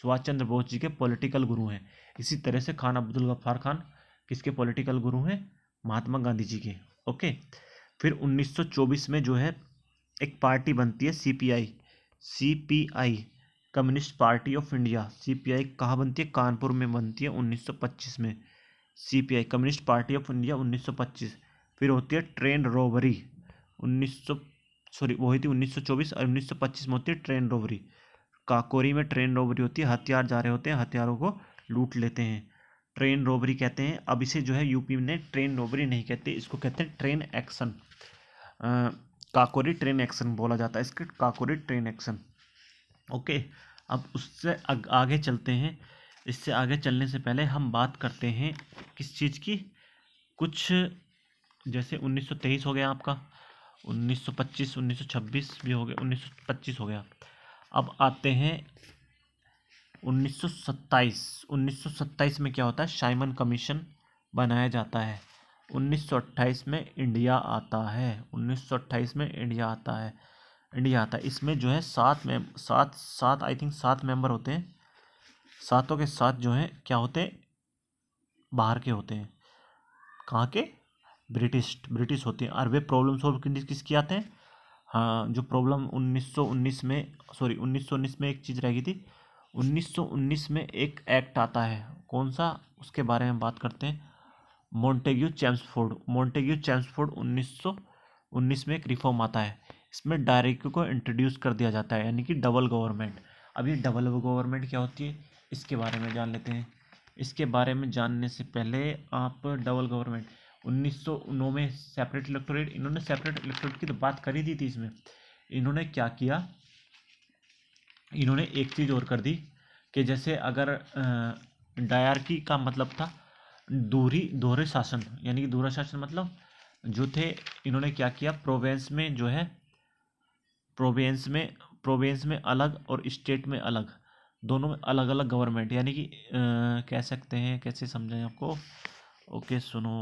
सुभाष चंद्र बोस जी के पॉलिटिकल गुरु हैं इसी तरह से खान अब्दुल गफ्फार खान किसके पॉलिटिकल गुरु हैं महात्मा गांधी जी के ओके फिर 1924 में जो है एक पार्टी बनती है CPI CPI communist party of India CPI कहाँ बनती है कानपुर में बनती है 1925 में CPI communist party of India फिर होती है ट्रेन रोबरी उन्नीस सॉरी वो थी 1924 और 1925 में होती है ट्रेन रोबरी काकोरी में ट्रेन रोबरी होती है हथियार जा रहे होते हैं हथियारों को लूट लेते हैं ट्रेन रोबरी कहते हैं अब इसे जो है यूपी ने ट्रेन रोबरी नहीं कहते इसको कहते हैं train action Kakori train action बोला जाता है इसके काकोरी ट्रेन एक्शन ओके अब उससे आगे चलते हैं इससे आगे चलने से पहले हम बात करते हैं किस चीज़ की कुछ जैसे 1923 हो गया आपका 1925 1926 भी हो गया 1925 हो गया अब आते हैं 1927 1927 में क्या होता है शाइमन कमीशन बनाया जाता है 1928 में इंडिया आता है 1928 में इंडिया आता है इंडिया आता है इसमें जो है सात में सात सात आई थिंक सात मेंबर होते हैं सातों के साथ जो है क्या होते हैं बाहर के होते हैं कहाँ के ब्रिटिश ब्रिटिश होते हैं और वे प्रॉब्लम सॉल्व किसकी आते हैं हाँ जो प्रॉब्लम 1919 में सॉरी 1919 में एक चीज़ रह गई थी 1919 में एक एक्ट आता है कौन सा उसके बारे में बात करते हैं मोंटेग्यू चैम्सफोर्ड मोंटेग्यू चैम्सफोर्ड 1919 में एक रिफॉर्म आता है इसमें डायरेक्ट को इंट्रोड्यूस कर दिया जाता है यानी कि डबल गवर्नमेंट अब ये डबल गवर्नमेंट क्या होती है इसके बारे में जान लेते हैं इसके बारे में जानने से पहले आप डबल गवर्नमेंट उन्नीस में सेपरेट इलेक्टोरेट इन्होंने सेपरेट इलेक्ट्रोरेट की तो बात करी दी थी इसमें इन्होंने क्या किया इन्होंने एक चीज़ और कर दी कि जैसे अगर डायरकी का मतलब था दूरी दोहरे शासन यानी कि दोहरा शासन मतलब जो थे इन्होंने क्या किया प्रोवेंस में जो है प्रोवेंस में प्रोवेंस में अलग और स्टेट में अलग दोनों में अलग अलग गवर्नमेंट यानी कि आ, कह सकते हैं कैसे समझें आपको ओके सुनो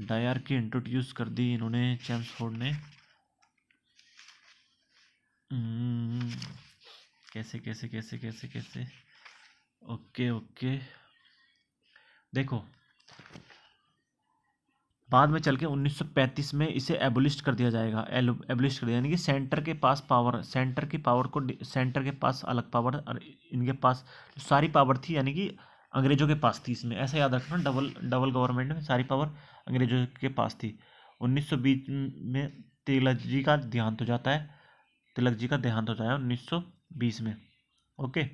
डायर की इंट्रोड्यूस कर दी इन्होंने चैम्स फोर्ड ने हम्म, कैसे कैसे कैसे कैसे कैसे ओके ओके देखो बाद में चल के 1935 में इसे एबुलिस्ट कर दिया जाएगा एबुलिस्ट कर दिया यानी कि सेंटर के पास पावर सेंटर की पावर को सेंटर के पास अलग पावर और इनके पास सारी पावर थी यानी कि अंग्रेज़ों के पास थी इसमें ऐसा याद रखना डबल डबल गवर्नमेंट में सारी पावर अंग्रेज़ों के पास थी उन्नीस में तिलक जी का देहांत हो जाता है तिलक जी का देहांत हो जाता है उन्नीस में ओके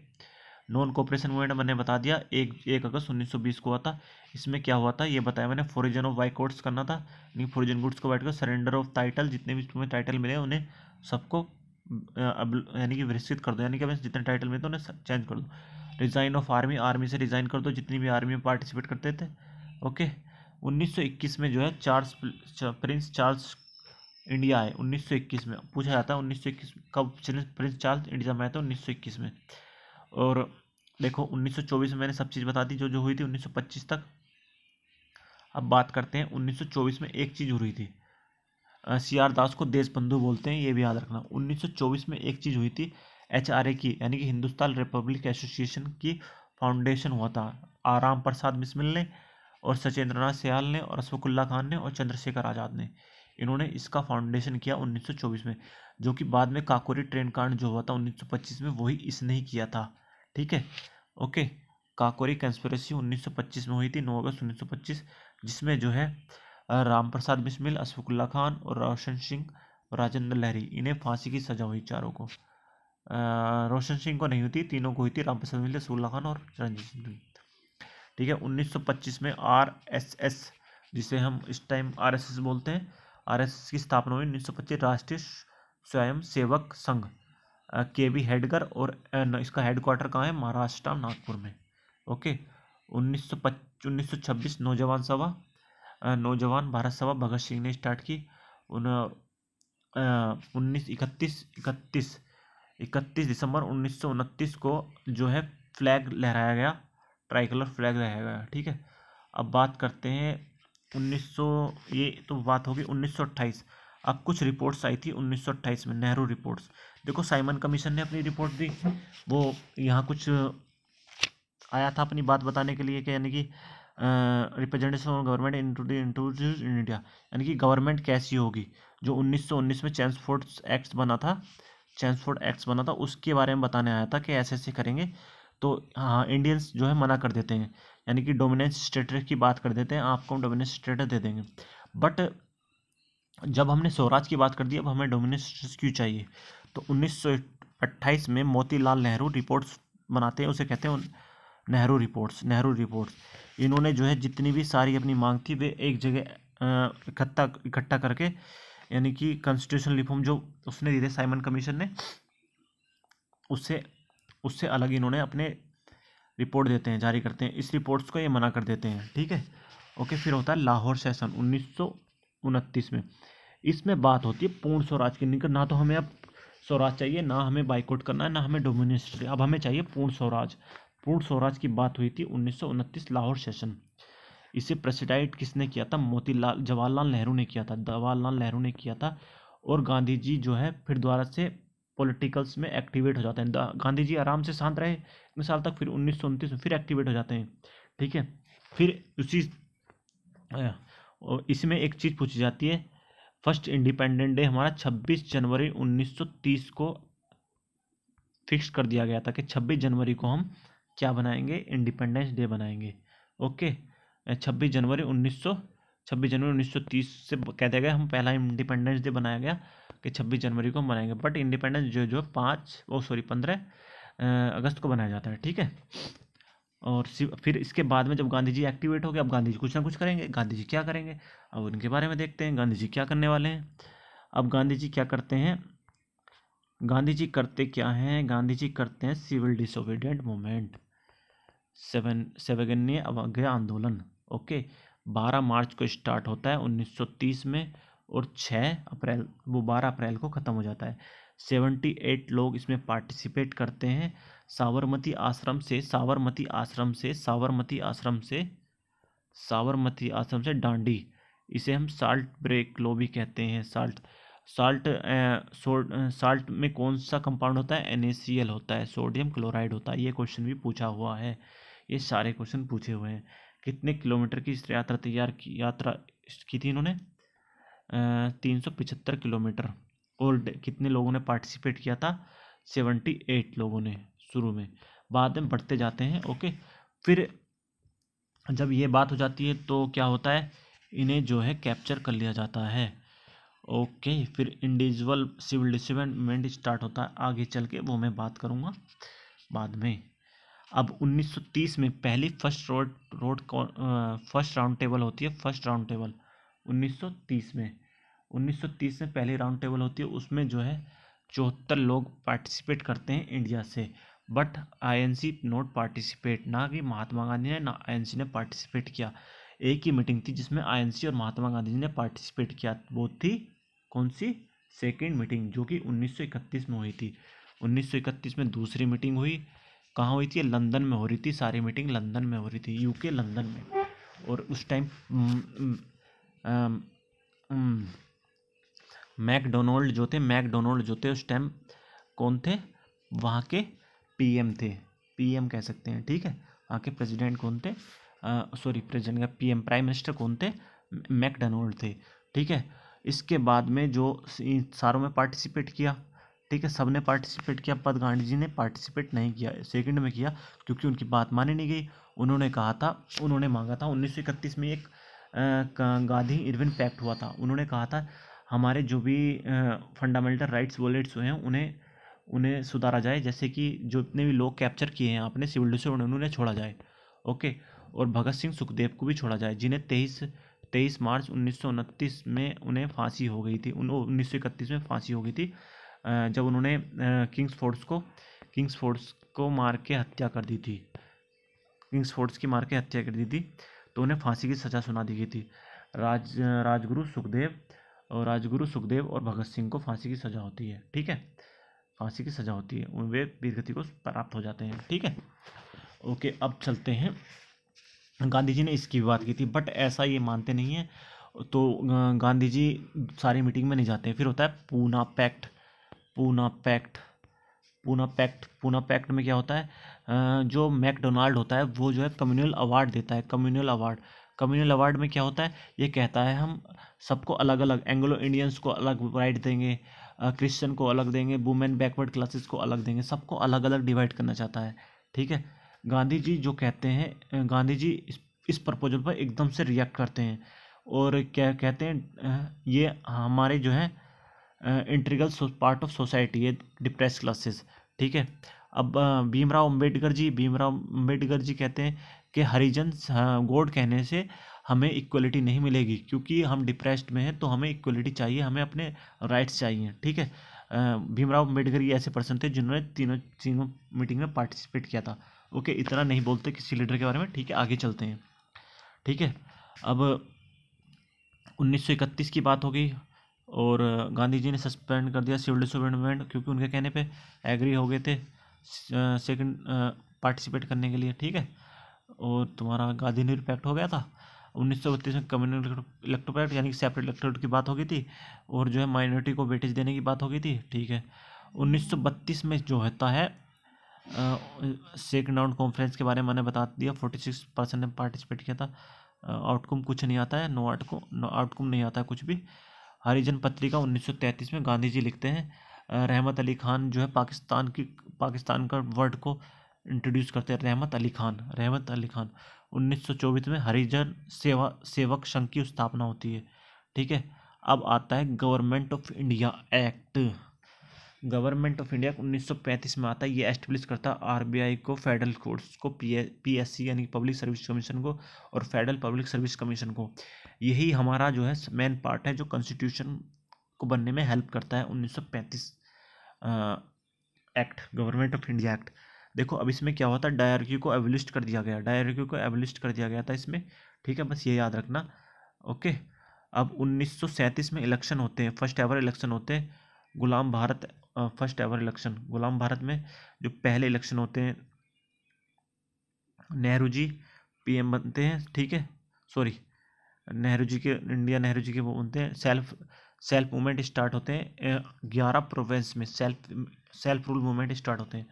नॉन कॉपरेशन मूवमेंट मैंने बता दिया एक एक अगस्त 1920 को हुआ था इसमें क्या हुआ था ये बताया मैंने फोरिजन ऑफ वाई कोर्ट्स करना था यानी फोरिजन गुड्स को बैठ कर सरेंडर ऑफ टाइटल जितने भी तुम्हें टाइटल मिले उन्हें सबको अब यानी कि विस्तृत कर दो यानी कि जितने टाइटल मिले तो उन्हें चेंज कर दो रिज़ाइन ऑफ आर्मी आर्मी से रिज़ाइन कर दो जितनी भी आर्मी में पार्टिसिपेट करते थे ओके 1921 में जो है चार्ल्स प्रिंस चार्ल्स इंडिया आए 1921 में पूछा जाता है 1921 कब प्रिंस चार्ल्स इंडिया में आए थे उन्नीस में और देखो 1924 में मैंने सब चीज़ बता दी जो जो हुई थी 1925 तक अब बात करते हैं 1924 में एक चीज़ हुई थी सी आर दास को देशबंधु बोलते हैं ये भी याद रखना 1924 में एक चीज़ हुई थी एच आर ए की यानी कि हिंदुस्तान रिपब्लिक एसोसिएशन की फाउंडेशन हुआ था आराम प्रसाद बिस्मिल ने और सचेंद्रनाथ सयाल ने और अशफुल्ला खान ने और चंद्रशेखर आज़ाद ने इन्होंने इसका फाउंडेशन किया 1924 में जो कि बाद में काकोरी ट्रेन कांड जो हुआ था 1925 में वही इसने ही किया था ठीक है ओके काकोरी कंस्परेसी 1925 में हुई थी 9 अगस्त 1925 जिसमें जो है राम प्रसाद बिस्मिल अशफुल्ला खान और रोशन सिंह राजेंद्र लहरी इन्हें फांसी की सजा हुई चारों को रोशन सिंह को नहीं हुई तीनों को हुई थी रामप्रसाद मिले सुल्ला खान और रंजीत सिंह ठीक है 1925 में आरएसएस जिसे हम इस टाइम आरएसएस बोलते हैं आरएसएस की स्थापना हुई 1925 राष्ट्रीय स्वयं सेवक संघ के बी हेडगर और इसका हेडक्वार्टर कहाँ है महाराष्ट्र नागपुर में ओके उन्नीस सौ नौजवान सभा नौजवान भारत सभा भगत सिंह ने स्टार्ट की उन्नीस इकतीस इकतीस इकतीस दिसंबर उन्नीस को जो है फ्लैग लहराया गया ट्राई कलर फ्लैग लहराया गया ठीक है अब बात करते हैं 1900 ये तो बात होगी उन्नीस अब कुछ रिपोर्ट्स आई थी उन्नीस में नेहरू रिपोर्ट्स देखो साइमन कमीशन ने अपनी रिपोर्ट दी वो यहाँ कुछ आया था अपनी बात बताने के लिए कि यानी कि representation of government into in India यानी कि गवर्नमेंट कैसी होगी जो 1919 में चैंसफोर्ड्स एक्ट बना था चैंसफोर्ड एक्ट्स बना था उसके बारे में बताने आया था कि ऐसे ऐसे करेंगे तो हाँ इंडियंस जो है मना कर देते हैं यानी कि डोमिनेंस स्टेटस की बात कर देते हैं आपको हम डोमिनेंस स्टेटस दे देंगे बट जब हमने स्वराज की बात कर दी अब हमें डोमिनेंस क्यों चाहिए तो 1928 में मोतीलाल नेहरू रिपोर्ट्स बनाते हैं उसे कहते हैं नेहरू रिपोर्ट्स नेहरू रिपोर्ट्स इन्होंने जो है जितनी भी सारी अपनी मांग थी वे एक जगह इकट्ठा इकट्ठा करके यानी कि कॉन्स्टिट्यूशन रिफॉर्म जो उसने दी थे साइमन कमीशन ने उससे उससे अलग इन्होंने अपने रिपोर्ट देते हैं जारी करते हैं इस रिपोर्ट्स को ये मना कर देते हैं ठीक है ओके फिर होता है लाहौर सेशन उन्नीस में इसमें बात होती है पूर्ण स्वराज की निकल ना तो हमें अब स्वराज चाहिए ना हमें बाइकआउट करना है ना हमें डोमिनेस्ट्री अब हमें चाहिए पूर्ण स्वराज पूर्ण स्वराज की बात हुई थी उन्नीस लाहौर सेशन इसे प्रेसिडाइट किसने किया था मोतीलाल जवाहरलाल नेहरू ने किया था जवाहरलाल नेहरू ने किया था और गांधी जी जो है फिर दोबारा से पॉलिटिकल्स में एक्टिवेट हो जाते हैं गांधी जी आराम से शांत रहे इतने साल तक फिर उन्नीस में फिर एक्टिवेट हो जाते हैं ठीक है फिर उसी इसमें एक चीज़ पूछी जाती है फर्स्ट इंडिपेंडेंट डे हमारा 26 जनवरी 1930 को फिक्स कर दिया गया था कि 26 जनवरी को हम क्या बनाएंगे इंडिपेंडेंस डे बनाएंगे ओके छब्बीस जनवरी उन्नीस सौ छब्बीस जनवरी उन्नीस सौ तीस से दिया गया हम पहला इंडिपेंडेंस डे बनाया गया कि छब्बीस जनवरी को मनाएंगे बट इंडिपेंडेंस जो जो पाँच वो सॉरी पंद्रह अगस्त को बनाया जाता है ठीक है और फिर इसके बाद में जब गांधी जी एक्टिवेट हो गए अब गांधी जी कुछ ना कुछ करेंगे गांधी जी क्या करेंगे अब उनके बारे में देखते हैं गांधी जी क्या करने वाले हैं अब गांधी जी क्या करते हैं गांधी जी करते क्या हैं गांधी जी करते हैं सिविल डिसोबीडेंट मूवमेंट सेवन सेवगन्य अवज्ञ आंदोलन ओके 12 मार्च को स्टार्ट होता है 1930 में और 6 अप्रैल वो 12 अप्रैल को ख़त्म हो जाता है 78 लोग इसमें पार्टिसिपेट करते हैं साबरमती आश्रम से साबरमती आश्रम से साबरमती आश्रम से साबरमती आश्रम से डांडी इसे हम साल्ट ब्रेक लो भी कहते हैं साल्ट साल्ट साल्ट में कौन सा कंपाउंड होता है एन होता है सोडियम क्लोराइड होता है ये क्वेश्चन भी पूछा हुआ है ये सारे क्वेश्चन पूछे हुए हैं कितने किलोमीटर की यात्रा तैयार की यात्रा की थी इन्होंने तीन सौ पिछहत्तर किलोमीटर और कितने लोगों ने पार्टिसिपेट किया था सेवेंटी एट लोगों ने शुरू में बाद में बढ़ते जाते हैं ओके फिर जब ये बात हो जाती है तो क्या होता है इन्हें जो है कैप्चर कर लिया जाता है ओके फिर इंडिविजुअल सिविल डिसमेंट स्टार्ट होता है आगे चल के वो मैं बात करूँगा बाद में अब 1930 में पहली first road road first round table होती है फर्स्ट राउंड टेबल 1930 में 1930 में पहली राउंड टेबल होती है उसमें जो है चौहत्तर लोग पार्टिसिपेट करते हैं इंडिया से बट आईएनसी नोट पार्टिसिपेट ना कि महात्मा गांधी ने ना आईएनसी ने पार्टिसिपेट किया एक ही मीटिंग थी जिसमें आईएनसी और महात्मा गांधी जी ने पार्टिसिपेट किया वो थी कौन सी सेकेंड मीटिंग जो कि 1931 में हुई थी 1931 में दूसरी मीटिंग हुई कहाँ हुई थी लंदन में हो रही थी सारी मीटिंग लंदन में हो रही थी यूके लंदन में और उस टाइम मैकडोनल्ड जो थे मैकडोनल्ड जो थे उस टाइम कौन थे वहाँ के पीएम थे पीएम कह सकते हैं ठीक है वहाँ के प्रेसिडेंट कौन थे सॉरी प्रेसिडेंट का पीएम प्राइम मिनिस्टर कौन थे मैकडोनल्ड थे ठीक है इसके बाद में जो इन सारों में पार्टिसिपेट किया ठीक है सब ने पार्टिसिपेट किया पर गांधी जी ने पार्टिसिपेट नहीं किया सेकंड में किया क्योंकि उनकी बात मानी नहीं गई उन्होंने कहा था उन्होंने मांगा था उन्नीस में एक गांधी इरविन पैक्ट हुआ था उन्होंने कहा था हमारे जो भी फंडामेंटल राइट्स वॉलेट्स हुए हैं उन्हें उन्हें सुधारा जाए जैसे कि जो जितने भी लोग कैप्चर किए हैं आपने सिविल डिस उन्हें छोड़ा जाए ओके और भगत सिंह सुखदेव को भी छोड़ा जाए जिन्हें तेईस तेईस मार्च उन्नीस में उन्हें फांसी हो गई थी उन उन्नीस में फांसी हो गई थी जब उन्होंने किंग्स फोर्ड्स को किंग्स फोर्ड्स को मार के हत्या कर दी थी किंग्स फोर्ड्स की मार के हत्या कर दी थी तो उन्हें फांसी की सज़ा सुना दी गई थी राज राजगुरु सुखदेव और राजगुरु सुखदेव और भगत सिंह को फांसी की सज़ा होती है ठीक है फांसी की सज़ा होती है वे वीरगति को प्राप्त हो जाते हैं ठीक है ओके अब चलते हैं गांधी जी ने इसकी बात की थी बट ऐसा ये मानते नहीं हैं तो गांधी जी सारी मीटिंग में नहीं जाते फिर होता है Poona pact Poona pact Poona pact Poona pact में क्या होता है जो मैकडोनाल्ड होता है वो जो है कम्युनल अवार्ड देता है कम्युनल अवार्ड कम्युनल अवार्ड में क्या होता है ये कहता है हम सबको अलग अलग एंग्लो इंडियंस को अलग राइट देंगे क्रिश्चियन को अलग देंगे वुमेन बैकवर्ड क्लासेस को अलग देंगे सबको अलग अलग डिवाइड करना चाहता है ठीक है गांधी जी जो कहते हैं गांधी जी इस, इस प्रपोजल पर एकदम से रिएक्ट करते हैं और क्या कहते हैं ये हमारे जो है इंट्रीगल पार्ट ऑफ सोसाइटी है डिप्रेस क्लासेस ठीक है अब भीमराव अम्बेडकर जी भीमराव अम्बेडकर जी कहते हैं कि हरिजन गोड कहने से हमें इक्वलिटी नहीं मिलेगी क्योंकि हम डिप्रेस्ड में हैं तो हमें इक्वलिटी चाहिए हमें अपने राइट्स चाहिए ठीक है भीमराव अम्बेडकर ये ऐसे पर्सन थे जिन्होंने तीनों तीनों मीटिंग में पार्टिसिपेट किया था ओके इतना नहीं बोलते किसी लीडर के बारे में ठीक है आगे चलते हैं ठीक है अब 1931 की बात हो गई और गांधी जी ने सस्पेंड कर दिया सिविल डिसोबेडमेंट क्योंकि उनके कहने पे एग्री हो गए थे सेकंड पार्टिसिपेट करने के लिए ठीक है और तुम्हारा गांधी ने पैक्ट हो गया था उन्नीस सौ बत्तीस में कम्युनल इलेक्ट्रोपैक्ट यानी कि सेपरेट इलेक्ट्रोट की बात हो गई थी और जो है माइनॉरिटी को वेटेज देने की बात हो गई थी ठीक है उन्नीस सौ बत्तीस में जो होता है सेकंड राउंड कॉन्फ्रेंस के बारे में मैंने बता दिया फोर्टी सिक्स परसेंट ने पार्टिसिपेट किया था आउटकम कुछ नहीं आता है नो आउटकम नो आउटकम नहीं आता है कुछ भी हरिजन पत्रिका 1933 में गांधी जी लिखते हैं रहमत अली खान जो है पाकिस्तान की पाकिस्तान का वर्ड को इंट्रोड्यूस करते हैं रहमत अली खान रहमत अली खान उन्नीस में हरिजन सेवा सेवक संघ की स्थापना होती है ठीक है अब आता है government of India act government of India 1935 में आता है ये एस्टेब्लिश करता आरबीआई को फेडरल कोर्ट्स को पीएससी यानी पब्लिक सर्विस कमीशन को और फेडरल पब्लिक सर्विस कमीशन को यही हमारा जो है मेन पार्ट है जो कॉन्स्टिट्यूशन को बनने में हेल्प करता है उन्नीस act government of India act देखो अब इसमें क्या हुआ था डायरक्यू को एवलिस्ट कर दिया गया डायरक्यू को एवलिस्ट कर दिया गया था इसमें ठीक है बस ये याद रखना ओके अब 1937 में इलेक्शन होते हैं फर्स्ट एवर इलेक्शन होते हैं गुलाम भारत फर्स्ट एवर इलेक्शन गुलाम भारत में जो पहले इलेक्शन होते हैं नेहरू जी पीएम बनते हैं ठीक है सॉरी नेहरू जी के इंडिया नेहरू जी के वो बनते हैं सेल्फ सेल्फ मूवमेंट स्टार्ट होते हैं ग्यारह प्रोविंस में self self rule movement start होते हैं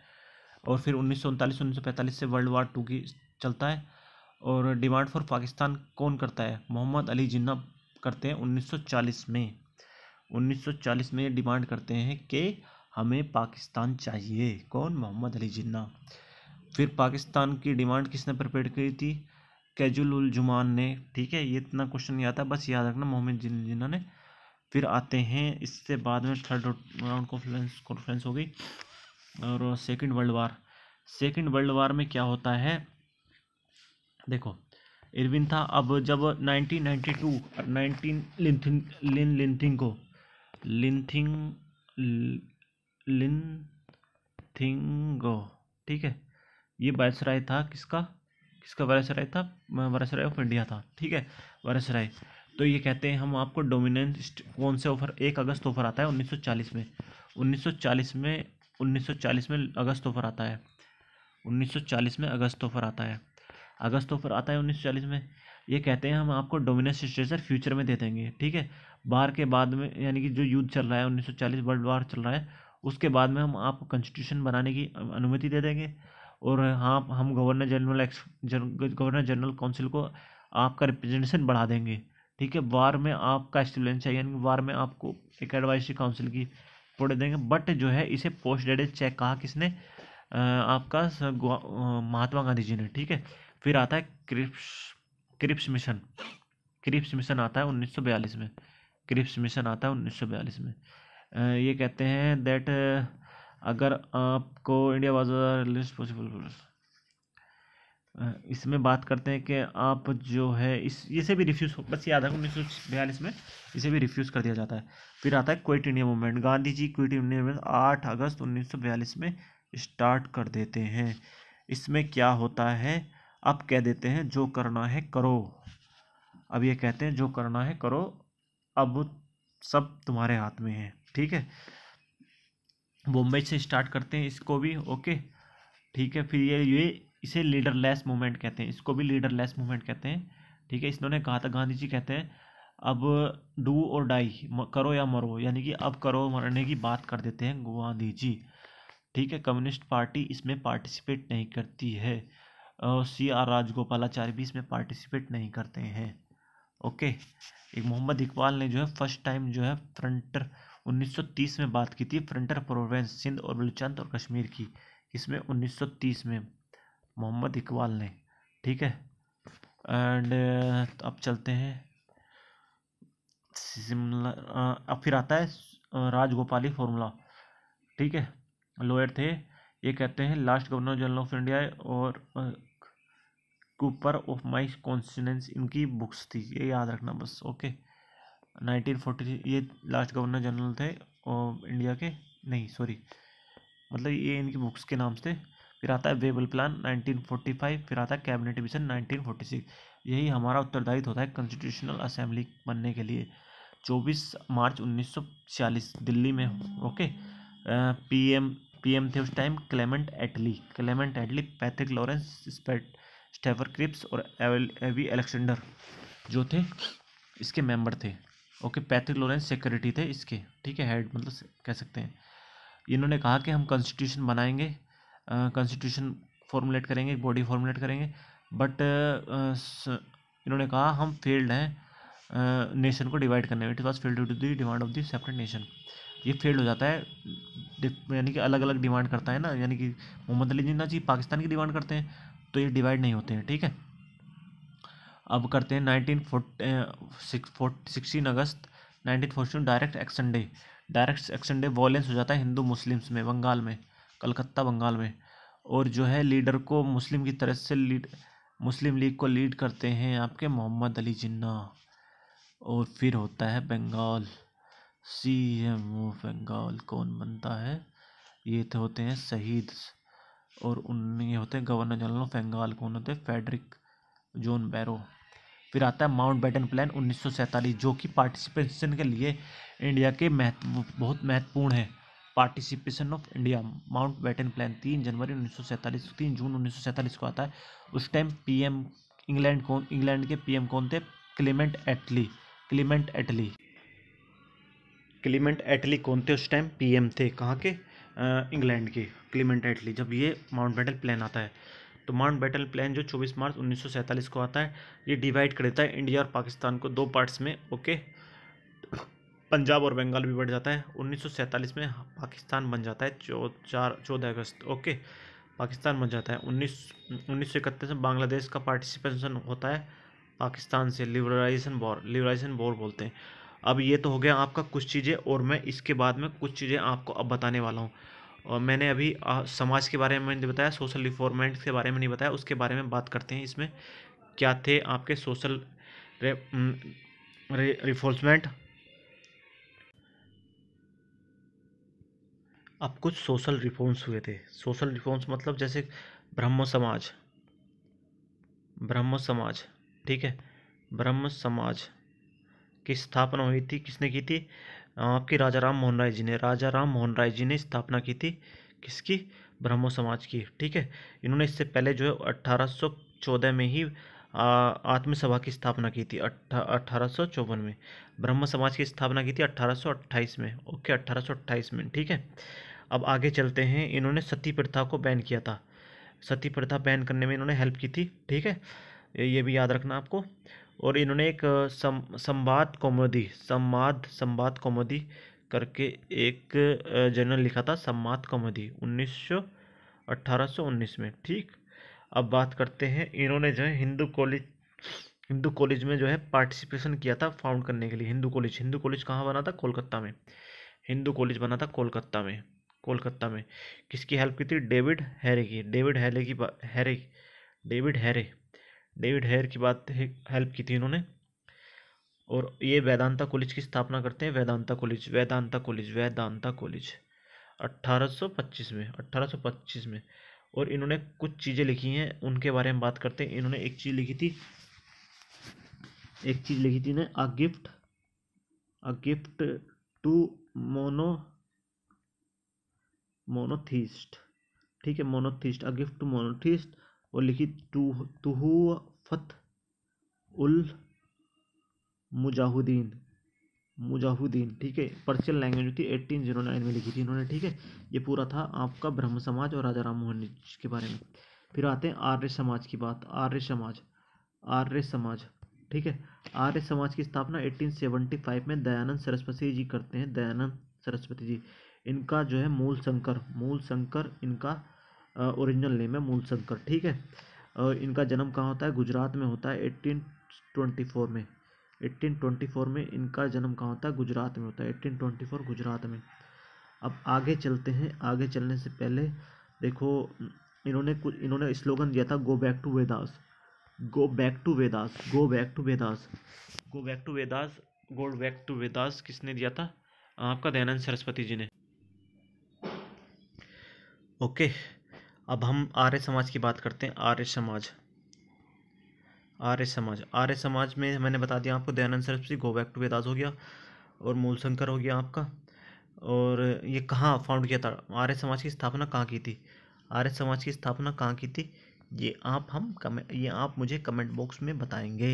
और फिर उन्नीस सौ उनतालीस उन्नीस सौ पैंतालीस से वर्ल्ड वार टू की चलता है और डिमांड फॉर पाकिस्तान कौन करता है मोहम्मद अली जिन्ना करते हैं 1940 में 1940 में डिमांड करते हैं कि हमें पाकिस्तान चाहिए कौन मोहम्मद अली जिन्ना फिर पाकिस्तान की डिमांड किसने प्रपेड की थी कैजुल जुमान ने ठीक है ये इतना क्वेश्चन नहीं आता बस याद रखना मोहम्मद जिन्ना ने फिर आते हैं इससे बाद में थर्ड राउंड कॉन्फ्रेंस कॉन्फ्रेंस हो गई और second world war second world war में क्या होता है देखो इरविन था अब जब नाइन्टी टू नाइनटीन लिंथिन लिन लिंथिंग को लिनथिंग ठीक है ये वायसराय था किसका किसका वायसराय था वायसराय ऑफ इंडिया था ठीक है वायसराय तो ये कहते हैं हम आपको डोमिनेंस कौन से ऑफर एक अगस्त ऑफर आता है 1940 में 1940 में 1940 में अगस्त ऑफर आता है 1940 में अगस्त ऑफर आता है अगस्त ऑफर आता है 1940 में ये कहते हैं हम आपको डोमिनेंस स्ट्रेचर फ्यूचर में दे देंगे ठीक है बार के बाद में यानी कि जो युद्ध चल रहा है 1940 वर्ल्ड वार चल रहा है उसके बाद में हम आपको कॉन्स्टिट्यूशन बनाने की अनुमति दे देंगे और हाँ हम governor general ex governor general council को आपका रिप्रेजेंटेशन बढ़ा देंगे ठीक है वार में आपका स्टूडेंट चाहिए यानी वार में आपको एक एडवाइजरी काउंसिल की पढ़ देंगे बट जो है इसे पोस्ट डेडेड चेक कहा किसने आपका महात्मा गांधी जी ने ठीक है फिर आता है Cripps Cripps mission Cripps mission आता है 1942 में क्रिप्स मिशन आता है 1942 में ये कहते हैं दैट अगर आपको इंडिया वॉज रिलीज पॉसिबल इसमें बात करते हैं कि आप जो है इस इसे भी रिफ्यूज़ बस याद है उन्नीस सौ बयालीस में इसे भी रिफ्यूज़ कर दिया जाता है फिर आता है quit India movement Gandhi ji quit India movement आठ अगस्त उन्नीस सौ बयालीस में स्टार्ट कर देते हैं इसमें क्या होता है अब कह देते हैं जो करना है करो अब ये कहते हैं जो करना है करो अब सब तुम्हारे हाथ में है ठीक है बॉम्बे से स्टार्ट करते हैं इसको भी ओके ठीक है फिर ये ये इसे लीडरलेस मूवमेंट कहते हैं इसको भी लीडरलेस मूवमेंट कहते हैं ठीक है इन्होंने कहा था गांधी जी कहते हैं अब डू और डाई करो या मरो यानी कि अब करो मरने की बात कर देते हैं गांधी जी ठीक है कम्युनिस्ट पार्टी इसमें पार्टिसिपेट नहीं करती है सी आर राजगोपालाचार्य भी इसमें पार्टिसिपेट नहीं करते हैं ओके एक मोहम्मद इकबाल ने जो है फर्स्ट टाइम जो है फ्रंटर 1930 में बात की थी फ्रंटर प्रोवेंस सिंध और बलचंद और कश्मीर की इसमें 1930 में मोहम्मद इकबाल ने ठीक है एंड अब चलते हैं अब फिर आता है राजगोपाली फॉर्मूला ठीक है लोयर थे ये कहते हैं last governor general of India और कूपर ऑफ माई कॉन्स्टिनेंस इनकी बुक्स थी ये याद रखना बस ओके नाइनटीन फोर्टी ये लास्ट गवर्नर जनरल थे और इंडिया के नहीं सॉरी मतलब ये इनकी बुक्स के नाम से फिर आता है वेबल प्लान 1945 फिर आता है कैबिनेट मिशन 1946 यही हमारा उत्तरदायित्व होता है कॉन्स्टिट्यूशनल असेंबली बनने के लिए 24 मार्च 1946 दिल्ली में ओके पीएम पीएम थे उस time Clement Attlee Clement Attlee Pethick Lawrence स्पेट स्टेफर क्रिप्स और एवी एलेक्सेंडर जो थे इसके मेंबर थे ओके पैथ्रिक लॉरेंस सेक्रेटरी थे इसके ठीक है हेड मतलब कह सकते हैं इन्होंने कहा कि हम कॉन्स्टिट्यूशन बनाएंगे कॉन्स्टिट्यूशन फॉर्मुलेट करेंगे बॉडी फॉर्मुलेट करेंगे बट इन्होंने कहा हम फेल्ड हैं नेशन को डिवाइड करने में it was failed to demand of the separate nation ये फेल्ड हो जाता है यानी कि अलग अलग डिमांड करता है ना यानी कि मोहम्मद अली जिन्ना जी पाकिस्तान की डिमांड करते हैं तो ये डिवाइड नहीं होते हैं ठीक है अब करते हैं नाइनटीन सिक्सटीन eh, अगस्त nineteen fourteen direct action day direct action day violence हो जाता है हिंदू मुस्लिम्स में बंगाल में कलकत्ता बंगाल में और जो है लीडर को मुस्लिम की तरफ से लीड मुस्लिम लीग को लीड करते हैं आपके मोहम्मद अली जिन्ना और फिर होता है Bengal C M of Bengal कौन बनता है ये तो होते हैं शहीद और उन ये होते हैं गवर्नर जनरल ऑफ बंगाल कौन होते हैं फेडरिक जोन बैरो फिर आता है माउंट बैटन प्लान उन्नीस जो कि पार्टिसिपेशन के लिए इंडिया के महत्व बहुत महत्वपूर्ण है participation of India Mountbatten plan तीन जनवरी उन्नीस सौ तीन जून उन्नीस को आता है उस टाइम पीएम इंग्लैंड कौन इंग्लैंड के पीएम कौन थे Clement Attlee Clement Attlee Clement Attlee कौन थे उस टाइम पीएम थे कहाँ के इंग्लैंड की क्लीमेंट एटली जब ये माउंट बैटल प्लान आता है तो माउंट बैटल प्लान जो 24 मार्च 1947 को आता है ये डिवाइड कर देता है इंडिया और पाकिस्तान को दो पार्ट्स में ओके पंजाब और बंगाल भी बढ़ जाता है 1947 में पाकिस्तान बन जाता है चौ चार चौदह अगस्त ओके पाकिस्तान बन जाता है उन्नीस उन्नीस में बांग्लादेश का पार्टिसिपेशन होता है पाकिस्तान से लिबरलाइजेशन वॉर लिबरलाइजेशन वॉर बोलते हैं अब ये तो हो गया आपका कुछ चीज़ें और मैं इसके बाद में कुछ चीज़ें आपको अब बताने वाला हूँ और मैंने अभी आ, समाज के बारे में नहीं बताया सोशल रिफॉर्मेंट के बारे में नहीं बताया उसके बारे में बात करते हैं इसमें क्या थे आपके सोशल रे, रे, रिफोर्समेंट अब कुछ सोशल रिफॉर्म्स हुए थे सोशल रिफॉर्म्स मतलब जैसे ब्रह्म समाज ब्रह्म समाज ठीक है ब्रह्म समाज की स्थापना हुई थी किसने की थी आपके राजा राम मोहन राय जी ने राजा राम मोहन राय जी ने स्थापना की थी किसकी ब्रह्मो समाज की ठीक है इन्होंने इससे पहले जो है अट्ठारह में ही आत्मसभा की स्थापना की थी अट्ठारह में ब्रह्म समाज की स्थापना की थी अट्ठारह में ओके अट्ठारह में ठीक है अब आगे चलते हैं इन्होंने सती प्रथा को बैन किया था सती प्रथा बैन करने में इन्होंने हेल्प की थी ठीक है ये भी याद रखना आपको और इन्होंने एक संवाद कौमोदी संवाद संवाद कौमोदी करके एक जर्नल लिखा था संवाद कौमोदी उन्नीस सौ अट्ठारह सौ उन्नीस में ठीक अब बात करते हैं इन्होंने जो है हिंदू कॉलेज हिंदू कॉलेज में जो है पार्टिसिपेशन किया था फाउंड करने के लिए हिंदू कॉलेज हिंदू कॉलेज कहाँ बना था कोलकाता में हिंदू कॉलेज बना था कोलकाता में कोलकाता में किसकी हेल्प की थी डेविड हैरे की डेविड हैरे की Hare David Hare David Hare की बात हेल्प की थी इन्होंने और ये वेदांता कॉलेज की स्थापना करते हैं Vedanta college Vedanta college Vedanta college 1825 में 1825 में और इन्होंने कुछ चीज़ें लिखी हैं उनके बारे में बात करते हैं इन्होंने एक चीज़ लिखी थी एक चीज़ लिखी थी इन्हें a gift a gift to mono monotheist ठीक है monotheist a gift to monotheist और लिखी तहफ़त उल मुजाहुद्दीन मुजाहुद्दीन ठीक है पर्शियन लैंग्वेज थी एट्टीन जीरो नाइन में लिखी थी इन्होंने ठीक है ये पूरा था आपका ब्रह्म समाज और राजा राम मोहन के बारे में फिर आते हैं आर्य समाज की बात आर्य समाज आर्य समाज ठीक है आर्य समाज की स्थापना 1875 में दयानंद सरस्वती जी करते हैं दयानंद सरस्वती जी इनका जो है मूल शंकर मूल शंकर इनका ओरिजिनल नेम है मूलशंकर ठीक है और इनका जन्म कहाँ होता है गुजरात में होता है एट्टीन ट्वेंटी फोर में एट्टीन ट्वेंटी फोर में इनका जन्म कहाँ होता है गुजरात में होता है एट्टीन ट्वेंटी फोर गुजरात में अब आगे चलते हैं आगे चलने से पहले देखो इन्होंने कुछ इन्होंने स्लोगन दिया था go back to Vedas go back to Vedas go back to Vedas go back to Vedas go back to Vedas किसने दिया था आपका दयानंद सरस्वती जी ने ओके okay. अब हम आर्य समाज की बात करते हैं आर्य समाज आर्य समाज आर्य समाज में मैंने बता दिया आपको Dayanand Saraswati go back to Vedas हो गया और मूल शंकर हो गया आपका और ये कहाँ फाउंड किया था आर्य समाज की स्थापना कहाँ की थी आर्य समाज की स्थापना कहाँ की थी ये आप हम कमेंट ये आप मुझे कमेंट बॉक्स में बताएंगे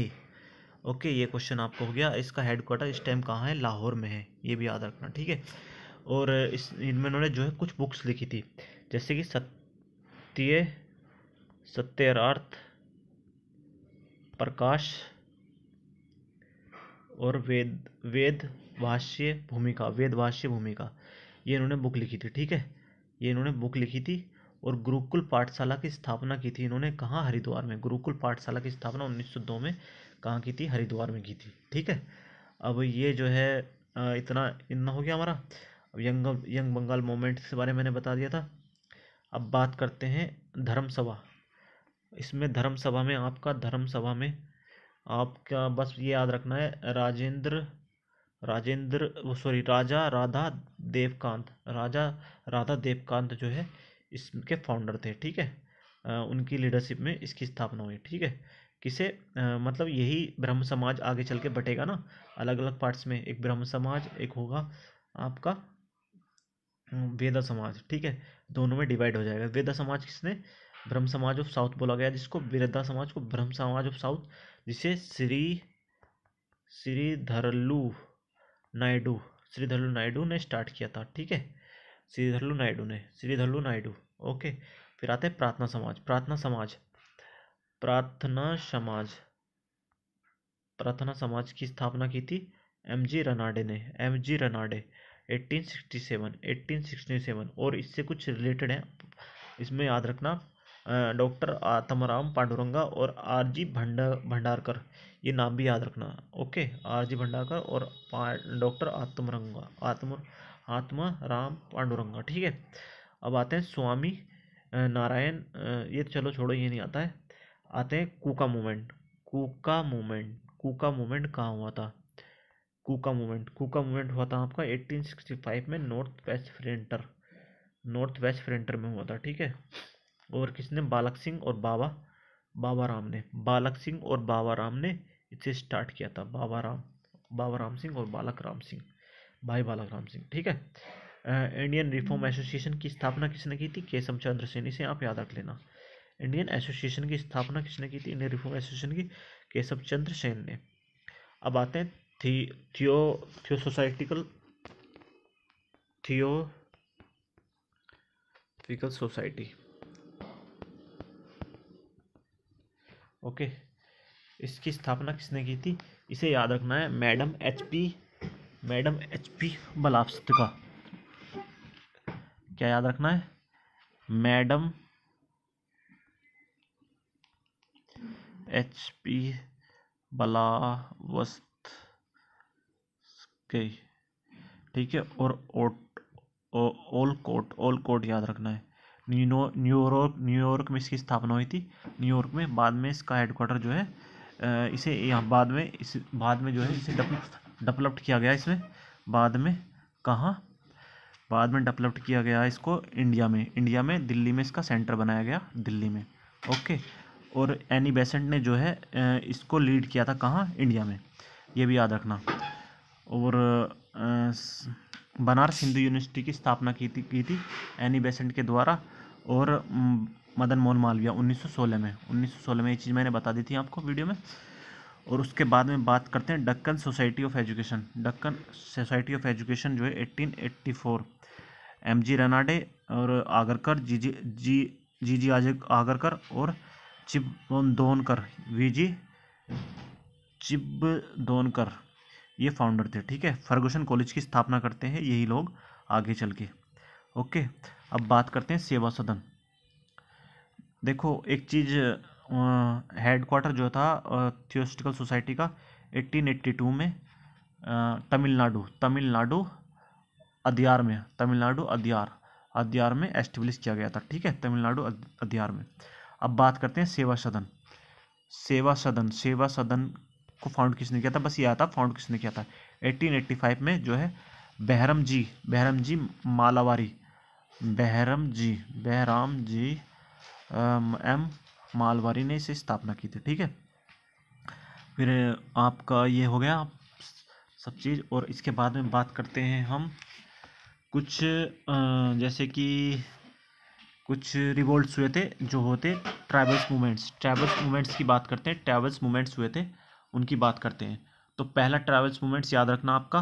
ओके ये क्वेश्चन आपको हो गया इसका हेड क्वार्टर इस टाइम कहाँ है लाहौर में है ये भी याद रखना ठीक है और इस इनमें उन्होंने जो है कुछ बुक्स लिखी थी जैसे कि सत सत्य सत्यार्थ प्रकाश और वेद वेद भाष्य भूमिका वेद भाष्य भूमिका ये इन्होंने बुक लिखी थी ठीक है ये इन्होंने बुक लिखी थी और गुरुकुल पाठशाला की स्थापना की थी इन्होंने कहाँ हरिद्वार में गुरुकुल पाठशाला की स्थापना 1902 में कहाँ की थी हरिद्वार में की थी ठीक है अब ये जो है इतना इतना हो गया हमारा अब यंग यंग बंगाल मोमेंट के बारे में मैंने बता दिया था अब बात करते हैं धर्म सभा इसमें धर्म सभा में आपका धर्म सभा में आपका बस ये याद रखना है राजेंद्र राजेंद्र वो सॉरी राजा राधा देवकांत राजा राधा देवकांत जो है इसके फाउंडर थे ठीक है उनकी लीडरशिप में इसकी स्थापना हुई ठीक है किसे आ, मतलब यही ब्रह्म समाज आगे चल के बटेगा ना अलग अलग पार्ट्स में एक ब्रह्म समाज एक होगा आपका हम्म, वेदा समाज ठीक है दोनों में डिवाइड हो जाएगा वेदा समाज किसने ब्रह्म समाज ऑफ साउथ बोला गया जिसको वेदा समाज को ब्रह्म समाज ऑफ साउथ जिसे श्री श्री धरलू नायडू श्री धरलू नायडू ने स्टार्ट किया था ठीक है श्री धरलू नायडू ने श्री धरलू नायडू ओके फिर आते हैं प्रार्थना समाज प्रार्थना समाज प्रार्थना समाज प्रार्थना समाज की स्थापना की थी एम जी रनाडे ने एम जी रनाडे 1867, 1867 और इससे कुछ रिलेटेड है इसमें याद रखना डॉक्टर आत्माराम पांडुरंगा और आर जी भंडा भंडारकर ये नाम भी याद रखना ओके आर जी भंडारकर और डॉक्टर आत्मरंगा आत्म आत्मा राम पांडुरंगा ठीक है अब आते हैं स्वामी नारायण ये तो चलो छोड़ो ये नहीं आता है आते हैं Kuka movement Kuka movement Kuka movement कहाँ हुआ था कूका मूवमेंट कूका मूवमेंट हुआ था आपका 1865 में north west frontier north west frontier में हुआ था ठीक है और किसने बालक सिंह और बाबा बाबा राम ने बालक सिंह और बाबा राम ने इसे स्टार्ट किया था बाबा राम बाबा राम सिंह और बालक राम सिंह भाई बालक राम सिंह ठीक है इंडियन रिफॉर्म एसोसिएशन की स्थापना किसने की थी केशव चंद्र सैनी इसे आप याद रख लेना इंडियन एसोसिएशन की स्थापना किसने की थी इंडियन रिफॉर्म एसोसिएशन की केशव चंद्र सेन ने अब आते हैं थी थियो थियो फिकल सोसाइटी ओके इसकी स्थापना किसने की थी इसे याद रखना है madam H P madam H P Blavatsky क्या याद रखना है मैडम एच पी बलावस्त कई ठीक है और ओट ओल कोट ओल कोट याद रखना है न्यू न्यूयॉर्क न्यूयॉर्क में इसकी स्थापना हुई थी न्यूयॉर्क में बाद में इसका हेडक्वार्टर जो है इसे यहाँ बाद में इस बाद में जो है इसे डेवलप्ड किया गया इसमें बाद में कहाँ बाद में डेवलप्ड किया गया इसको इंडिया में इंडिया में दिल्ली में इसका सेंटर बनाया गया दिल्ली में ओके और एनी बेसेंट ने जो है इसको लीड किया था कहाँ इंडिया में ये भी याद रखना और बनारस हिंदू यूनिवर्सिटी की स्थापना की थी की थी एनी बेसेंट के द्वारा और मदन मोहन मालविया 1916 में 1916 में ये चीज़ मैंने बता दी थी आपको वीडियो में और उसके बाद में बात करते हैं Deccan society of education Deccan society of education जो है 1884 जी रनाडे और आगरकर जी जी जी जी जी आगरकर और चिब दोनकर वी जी चिब दोनकर ये फाउंडर थे ठीक है फर्गूसन कॉलेज की स्थापना करते हैं यही लोग आगे चल के ओके अब बात करते हैं सेवा सदन देखो एक चीज़ हेडक्वार्टर जो था थियोस्टिकल सोसाइटी का 1882 में तमिलनाडु तमिलनाडु अधियार में तमिलनाडु अधियार अधियार में एस्टेब्लिश किया गया था ठीक है तमिलनाडु अधियार में अब बात करते हैं सेवा सदन सेवा सदन सेवा सदन को फाउंड किसने किया था बस ये आता फाउंड किसने किया था 1885 में जो है बहरम जी बहरम जी मालावारी बहरम जी बहराम जी एम मालवारी ने इसे स्थापना की थी ठीक है फिर आपका ये हो गया सब चीज़ और इसके बाद में बात करते हैं हम कुछ जैसे कि कुछ रिवोल्ट्स हुए थे जो होते ट्रैवल्स मूवमेंट्स ट्राइबल्स मूवमेंट्स की बात करते हैं ट्रैवल्स मूवमेंट्स हुए थे उनकी बात करते हैं तो पहला ट्रैवल्स मूवमेंट्स याद रखना आपका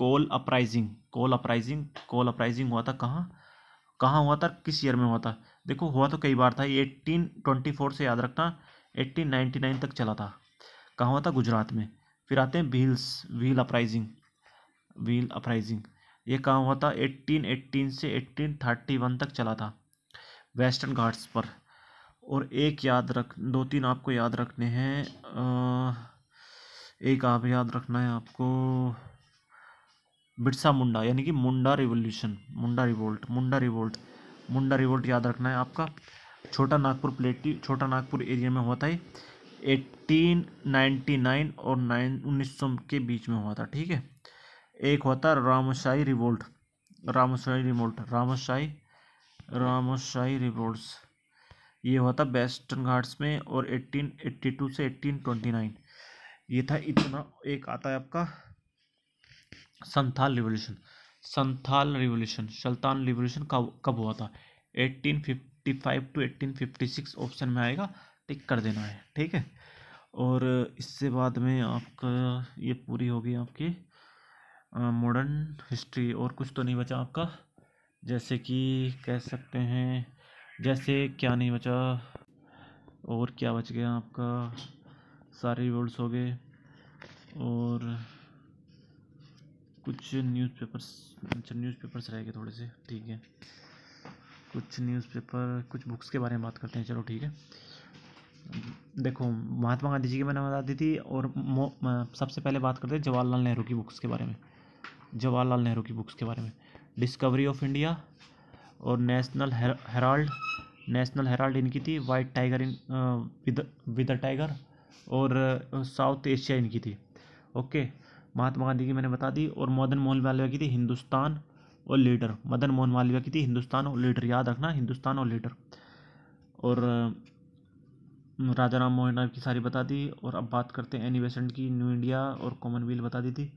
Kol uprising Kol uprising Kol uprising हुआ था कहाँ कहाँ हुआ था किस ईयर में हुआ था देखो हुआ तो कई बार था एट्टीन ट्वेंटी फोर से याद रखना एट्टीन नाइन्टी नाइन तक चला था कहाँ हुआ था गुजरात में फिर आते हैं wheels wheel uprising wheel uprising ये कहाँ हुआ था एट्टीन एट्टीन से एट्टीन थर्टी वन तक चला था वेस्टर्न घाट्स पर और एक याद रख दो तीन आपको याद रखने हैं एक आप याद रखना है आपको बिरसा मुंडा यानी कि Munda revolution Munda revolt Munda revolt Munda revolt याद रखना है आपका छोटा नागपुर प्लेटी छोटा नागपुर एरिया में हुआ था ये नाइन और नाइन उन्नीस सौ के बीच में हुआ था ठीक है एक हुआ था Ramshahi revolt Ramshahi revolt Ramshahi Ramshahi revolts ये हुआ था वेस्टर्न घाट्स में और 1882 से 1829 ये था इतना एक आता है आपका संथाल रिवोल्यूशन संथाल रिवोल्यूशन सल्तान रिवोल्यूशन कब कब हुआ था 1855 टू 1856 ऑप्शन में आएगा टिक कर देना है ठीक है और इससे बाद में आपका ये पूरी होगी आपकी मॉडर्न हिस्ट्री और कुछ तो नहीं बचा आपका जैसे कि कह सकते हैं जैसे क्या नहीं बचा और क्या बच गया आपका सारे रिवॉर्ड्स हो गए और कुछ न्यूज़पेपर्स अच्छा न्यूज़पेपर्स रह गए थोड़े से ठीक है कुछ न्यूज़पेपर कुछ बुक्स के बारे में बात करते हैं चलो ठीक है देखो महात्मा गांधी जी की मैंने बता दी थी और सबसे पहले बात करते हैं जवाहरलाल नेहरू की बुक्स के बारे में जवाहरलाल नेहरू की बुक्स के बारे में डिस्कवरी ऑफ इंडिया और नेशनल हेराल्ड नेशनल हेराल्ड इनकी थी white tiger in with with tiger और साउथ एशिया इनकी थी ओके महात्मा गांधी की मैंने बता दी और मदन मोहन मालविया की थी हिंदुस्तान और लीडर मदन मोहन मालविया की थी हिंदुस्तान और लीडर याद रखना हिंदुस्तान और लीडर और राजा राम मोहन राय की सारी बता दी और अब बात करते हैं एनी बेसेंट की न्यू इंडिया और कॉमनवेल्थ बता दी थी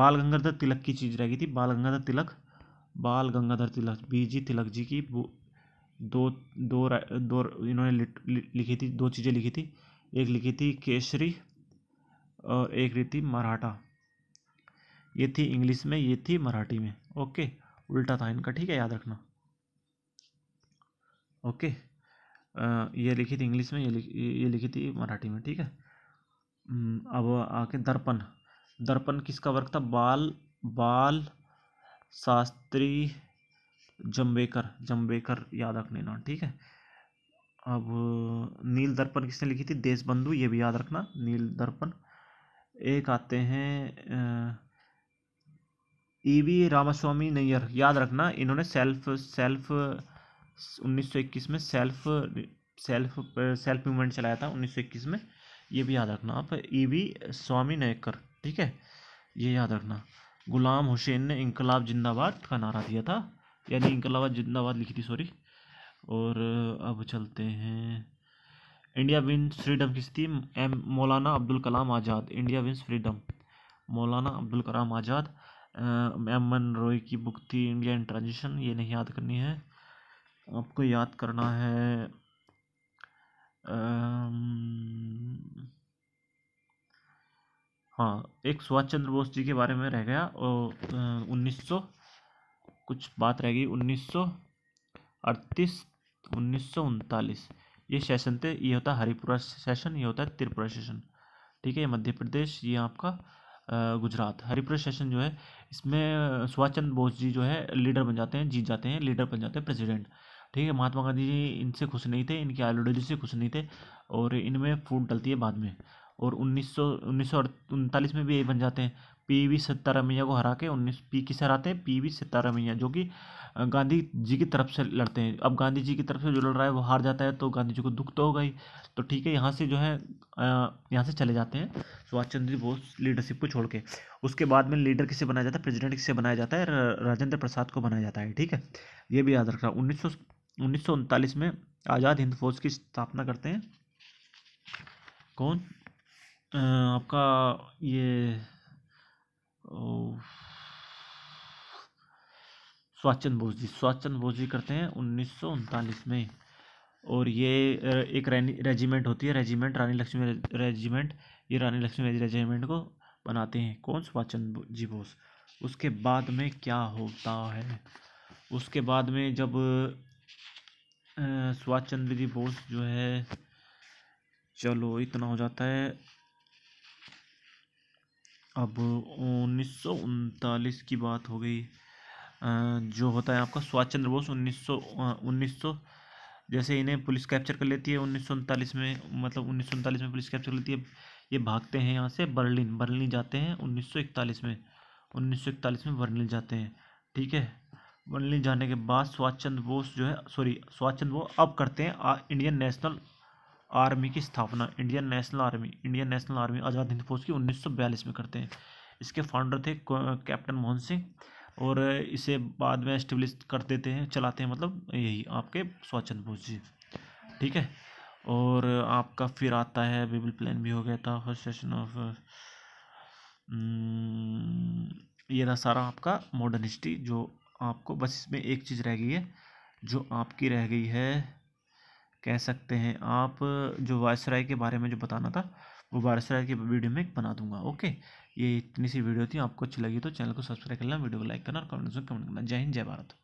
बाल गंगाधर तिलक की चीज़ रह गई थी बाल गंगाधर तिलक बाल गंगाधर तिलक बी जी तिलक जी की दो दो दो इन्होंने लिखी थी दो चीज़ें लिखी थी एक लिखी थी केसरी और एक रीति मराठा ये थी इंग्लिश में ये थी मराठी में ओके उल्टा था इनका ठीक है याद रखना ओके आ, ये लिखी थी इंग्लिश में ये लिखी ये लिखी थी मराठी में ठीक है अब आके दर्पण दर्पण किसका वर्क था बाल बाल शास्त्री जम्बेकर जम्बेकर याद रख लेना ठीक है अब नील दर्पण किसने लिखी थी देशबंधु ये भी याद रखना नील दर्पण एक आते हैं ई वी रामास्वामी नैयर याद रखना इन्होंने सेल्फ सेल्फ 1921 में सेल्फ सेल्फ सेल्फ मूवमेंट चलाया था 1921 में ये भी याद रखना आप ई वी स्वामी नयकर ठीक है ये याद रखना गुलाम हुसैन ने इनकलाब जिंदाबाद का नारा दिया था यानी इनकलाब जिंदाबाद लिखी थी सॉरी और अब चलते हैं इंडिया विंस फ्रीडम किस थी M Maulana Abdul Kalam Azad India wins freedom Maulana Abdul Kalam Azad M N Roy की बुक थी इंडिया इन ट्रांजिशन ये नहीं याद करनी है आपको याद करना है हाँ एक सुभाष चंद्र बोस जी के बारे में रह गया और उन्नीस सौ कुछ बात रह गई उन्नीस सौ अड़तीस उन्नीस सौ उनतालीस ये सेशन थे ये होता है हरिपुरा सेशन ये होता है त्रिपुरा सेशन ठीक है ये मध्य प्रदेश ये आपका गुजरात हरिपुरा सेशन जो है इसमें सुभाष चंद्र बोस जी जो है लीडर बन जाते हैं जीत जाते हैं लीडर बन जाते हैं प्रेसिडेंट ठीक है महात्मा गांधी जी इनसे खुश नहीं थे इनकी आइडियोलॉजी से खुश नहीं थे और इनमें फूट डलती है बाद में और उन्नीस सौ उन्नीस सौ उनतालीस में भी यही बन जाते हैं पी वी सत्यारामैया को हरा के उन्नीस पी किसे हराते हैं पी वी सत्यारामैया जो कि गांधी जी की तरफ से लड़ते हैं अब गांधी जी की तरफ से जो लड़ रहा है वो हार जाता है तो गांधी जी को दुख तो होगा ही तो ठीक है यहाँ से जो है यहाँ से चले जाते हैं सुभाष चंद्र बोस लीडरशिप को छोड़ के उसके बाद में लीडर किसे बनाया जाता है प्रेजिडेंट किसे बनाया जाता है राजेंद्र प्रसाद को बनाया जाता है ठीक है ये भी याद रख उन्नीस सौ उन्नीस सौ उनतालीस में आज़ाद हिंद फौज की स्थापना करते हैं कौन आपका ये सुभाष चंद्र बोस जी सुभाष चंद्र बोस जी करते हैं उन्नीस में और ये एक रेजिमेंट होती है रेजिमेंट रानी लक्ष्मी रेजिमेंट ये रानी लक्ष्मी रेजिमेंट को बनाते हैं कौन सुभाष चंद्र जी बोस उसके बाद में क्या होता है उसके बाद में जब सुभाष चंद्र जी बोस जो है चलो इतना हो जाता है अब उन्नीस की बात हो गई जो होता है आपका सुभाष चंद्र बोस उन्नीस सौ जैसे इन्हें पुलिस कैप्चर कर लेती है उन्नीस में मतलब उन्नीस में पुलिस कैप्चर कर लेती है ये भागते हैं यहाँ से बर्लिन बर्लिन जाते हैं उन्नीस में उन्नीस में बर्लिन जाते हैं ठीक है बर्लिन जाने के बाद सुभाष चंद्र बोस जो है सॉरी सुभाष चंद्र बोस अब करते हैं इंडियन नेशनल आर्मी की स्थापना Indian national army Indian national army Azad Hind Fauj की 1942 में करते हैं इसके फाउंडर थे कैप्टन मोहन सिंह और इसे बाद में स्टेब्लिश कर देते हैं चलाते हैं मतलब यही आपके स्वाचंद चंद्र बोस जी ठीक है और आपका फिर आता है बिबल प्लान भी हो गया था फर्स्ट सेशन ऑफ ये था सारा आपका मॉडर्न हिस्ट्री जो आपको बस इसमें एक चीज़ रह गई है जो आपकी रह गई है कह सकते हैं आप जो वायसराय के बारे में जो बताना था वो वायसराय की वीडियो में बना दूंगा ओके ये इतनी सी वीडियो थी आपको अच्छी लगी तो चैनल को सब्सक्राइब करना वीडियो को लाइक करना और कमेंट्स में कमेंट करना जय हिंद जय भारत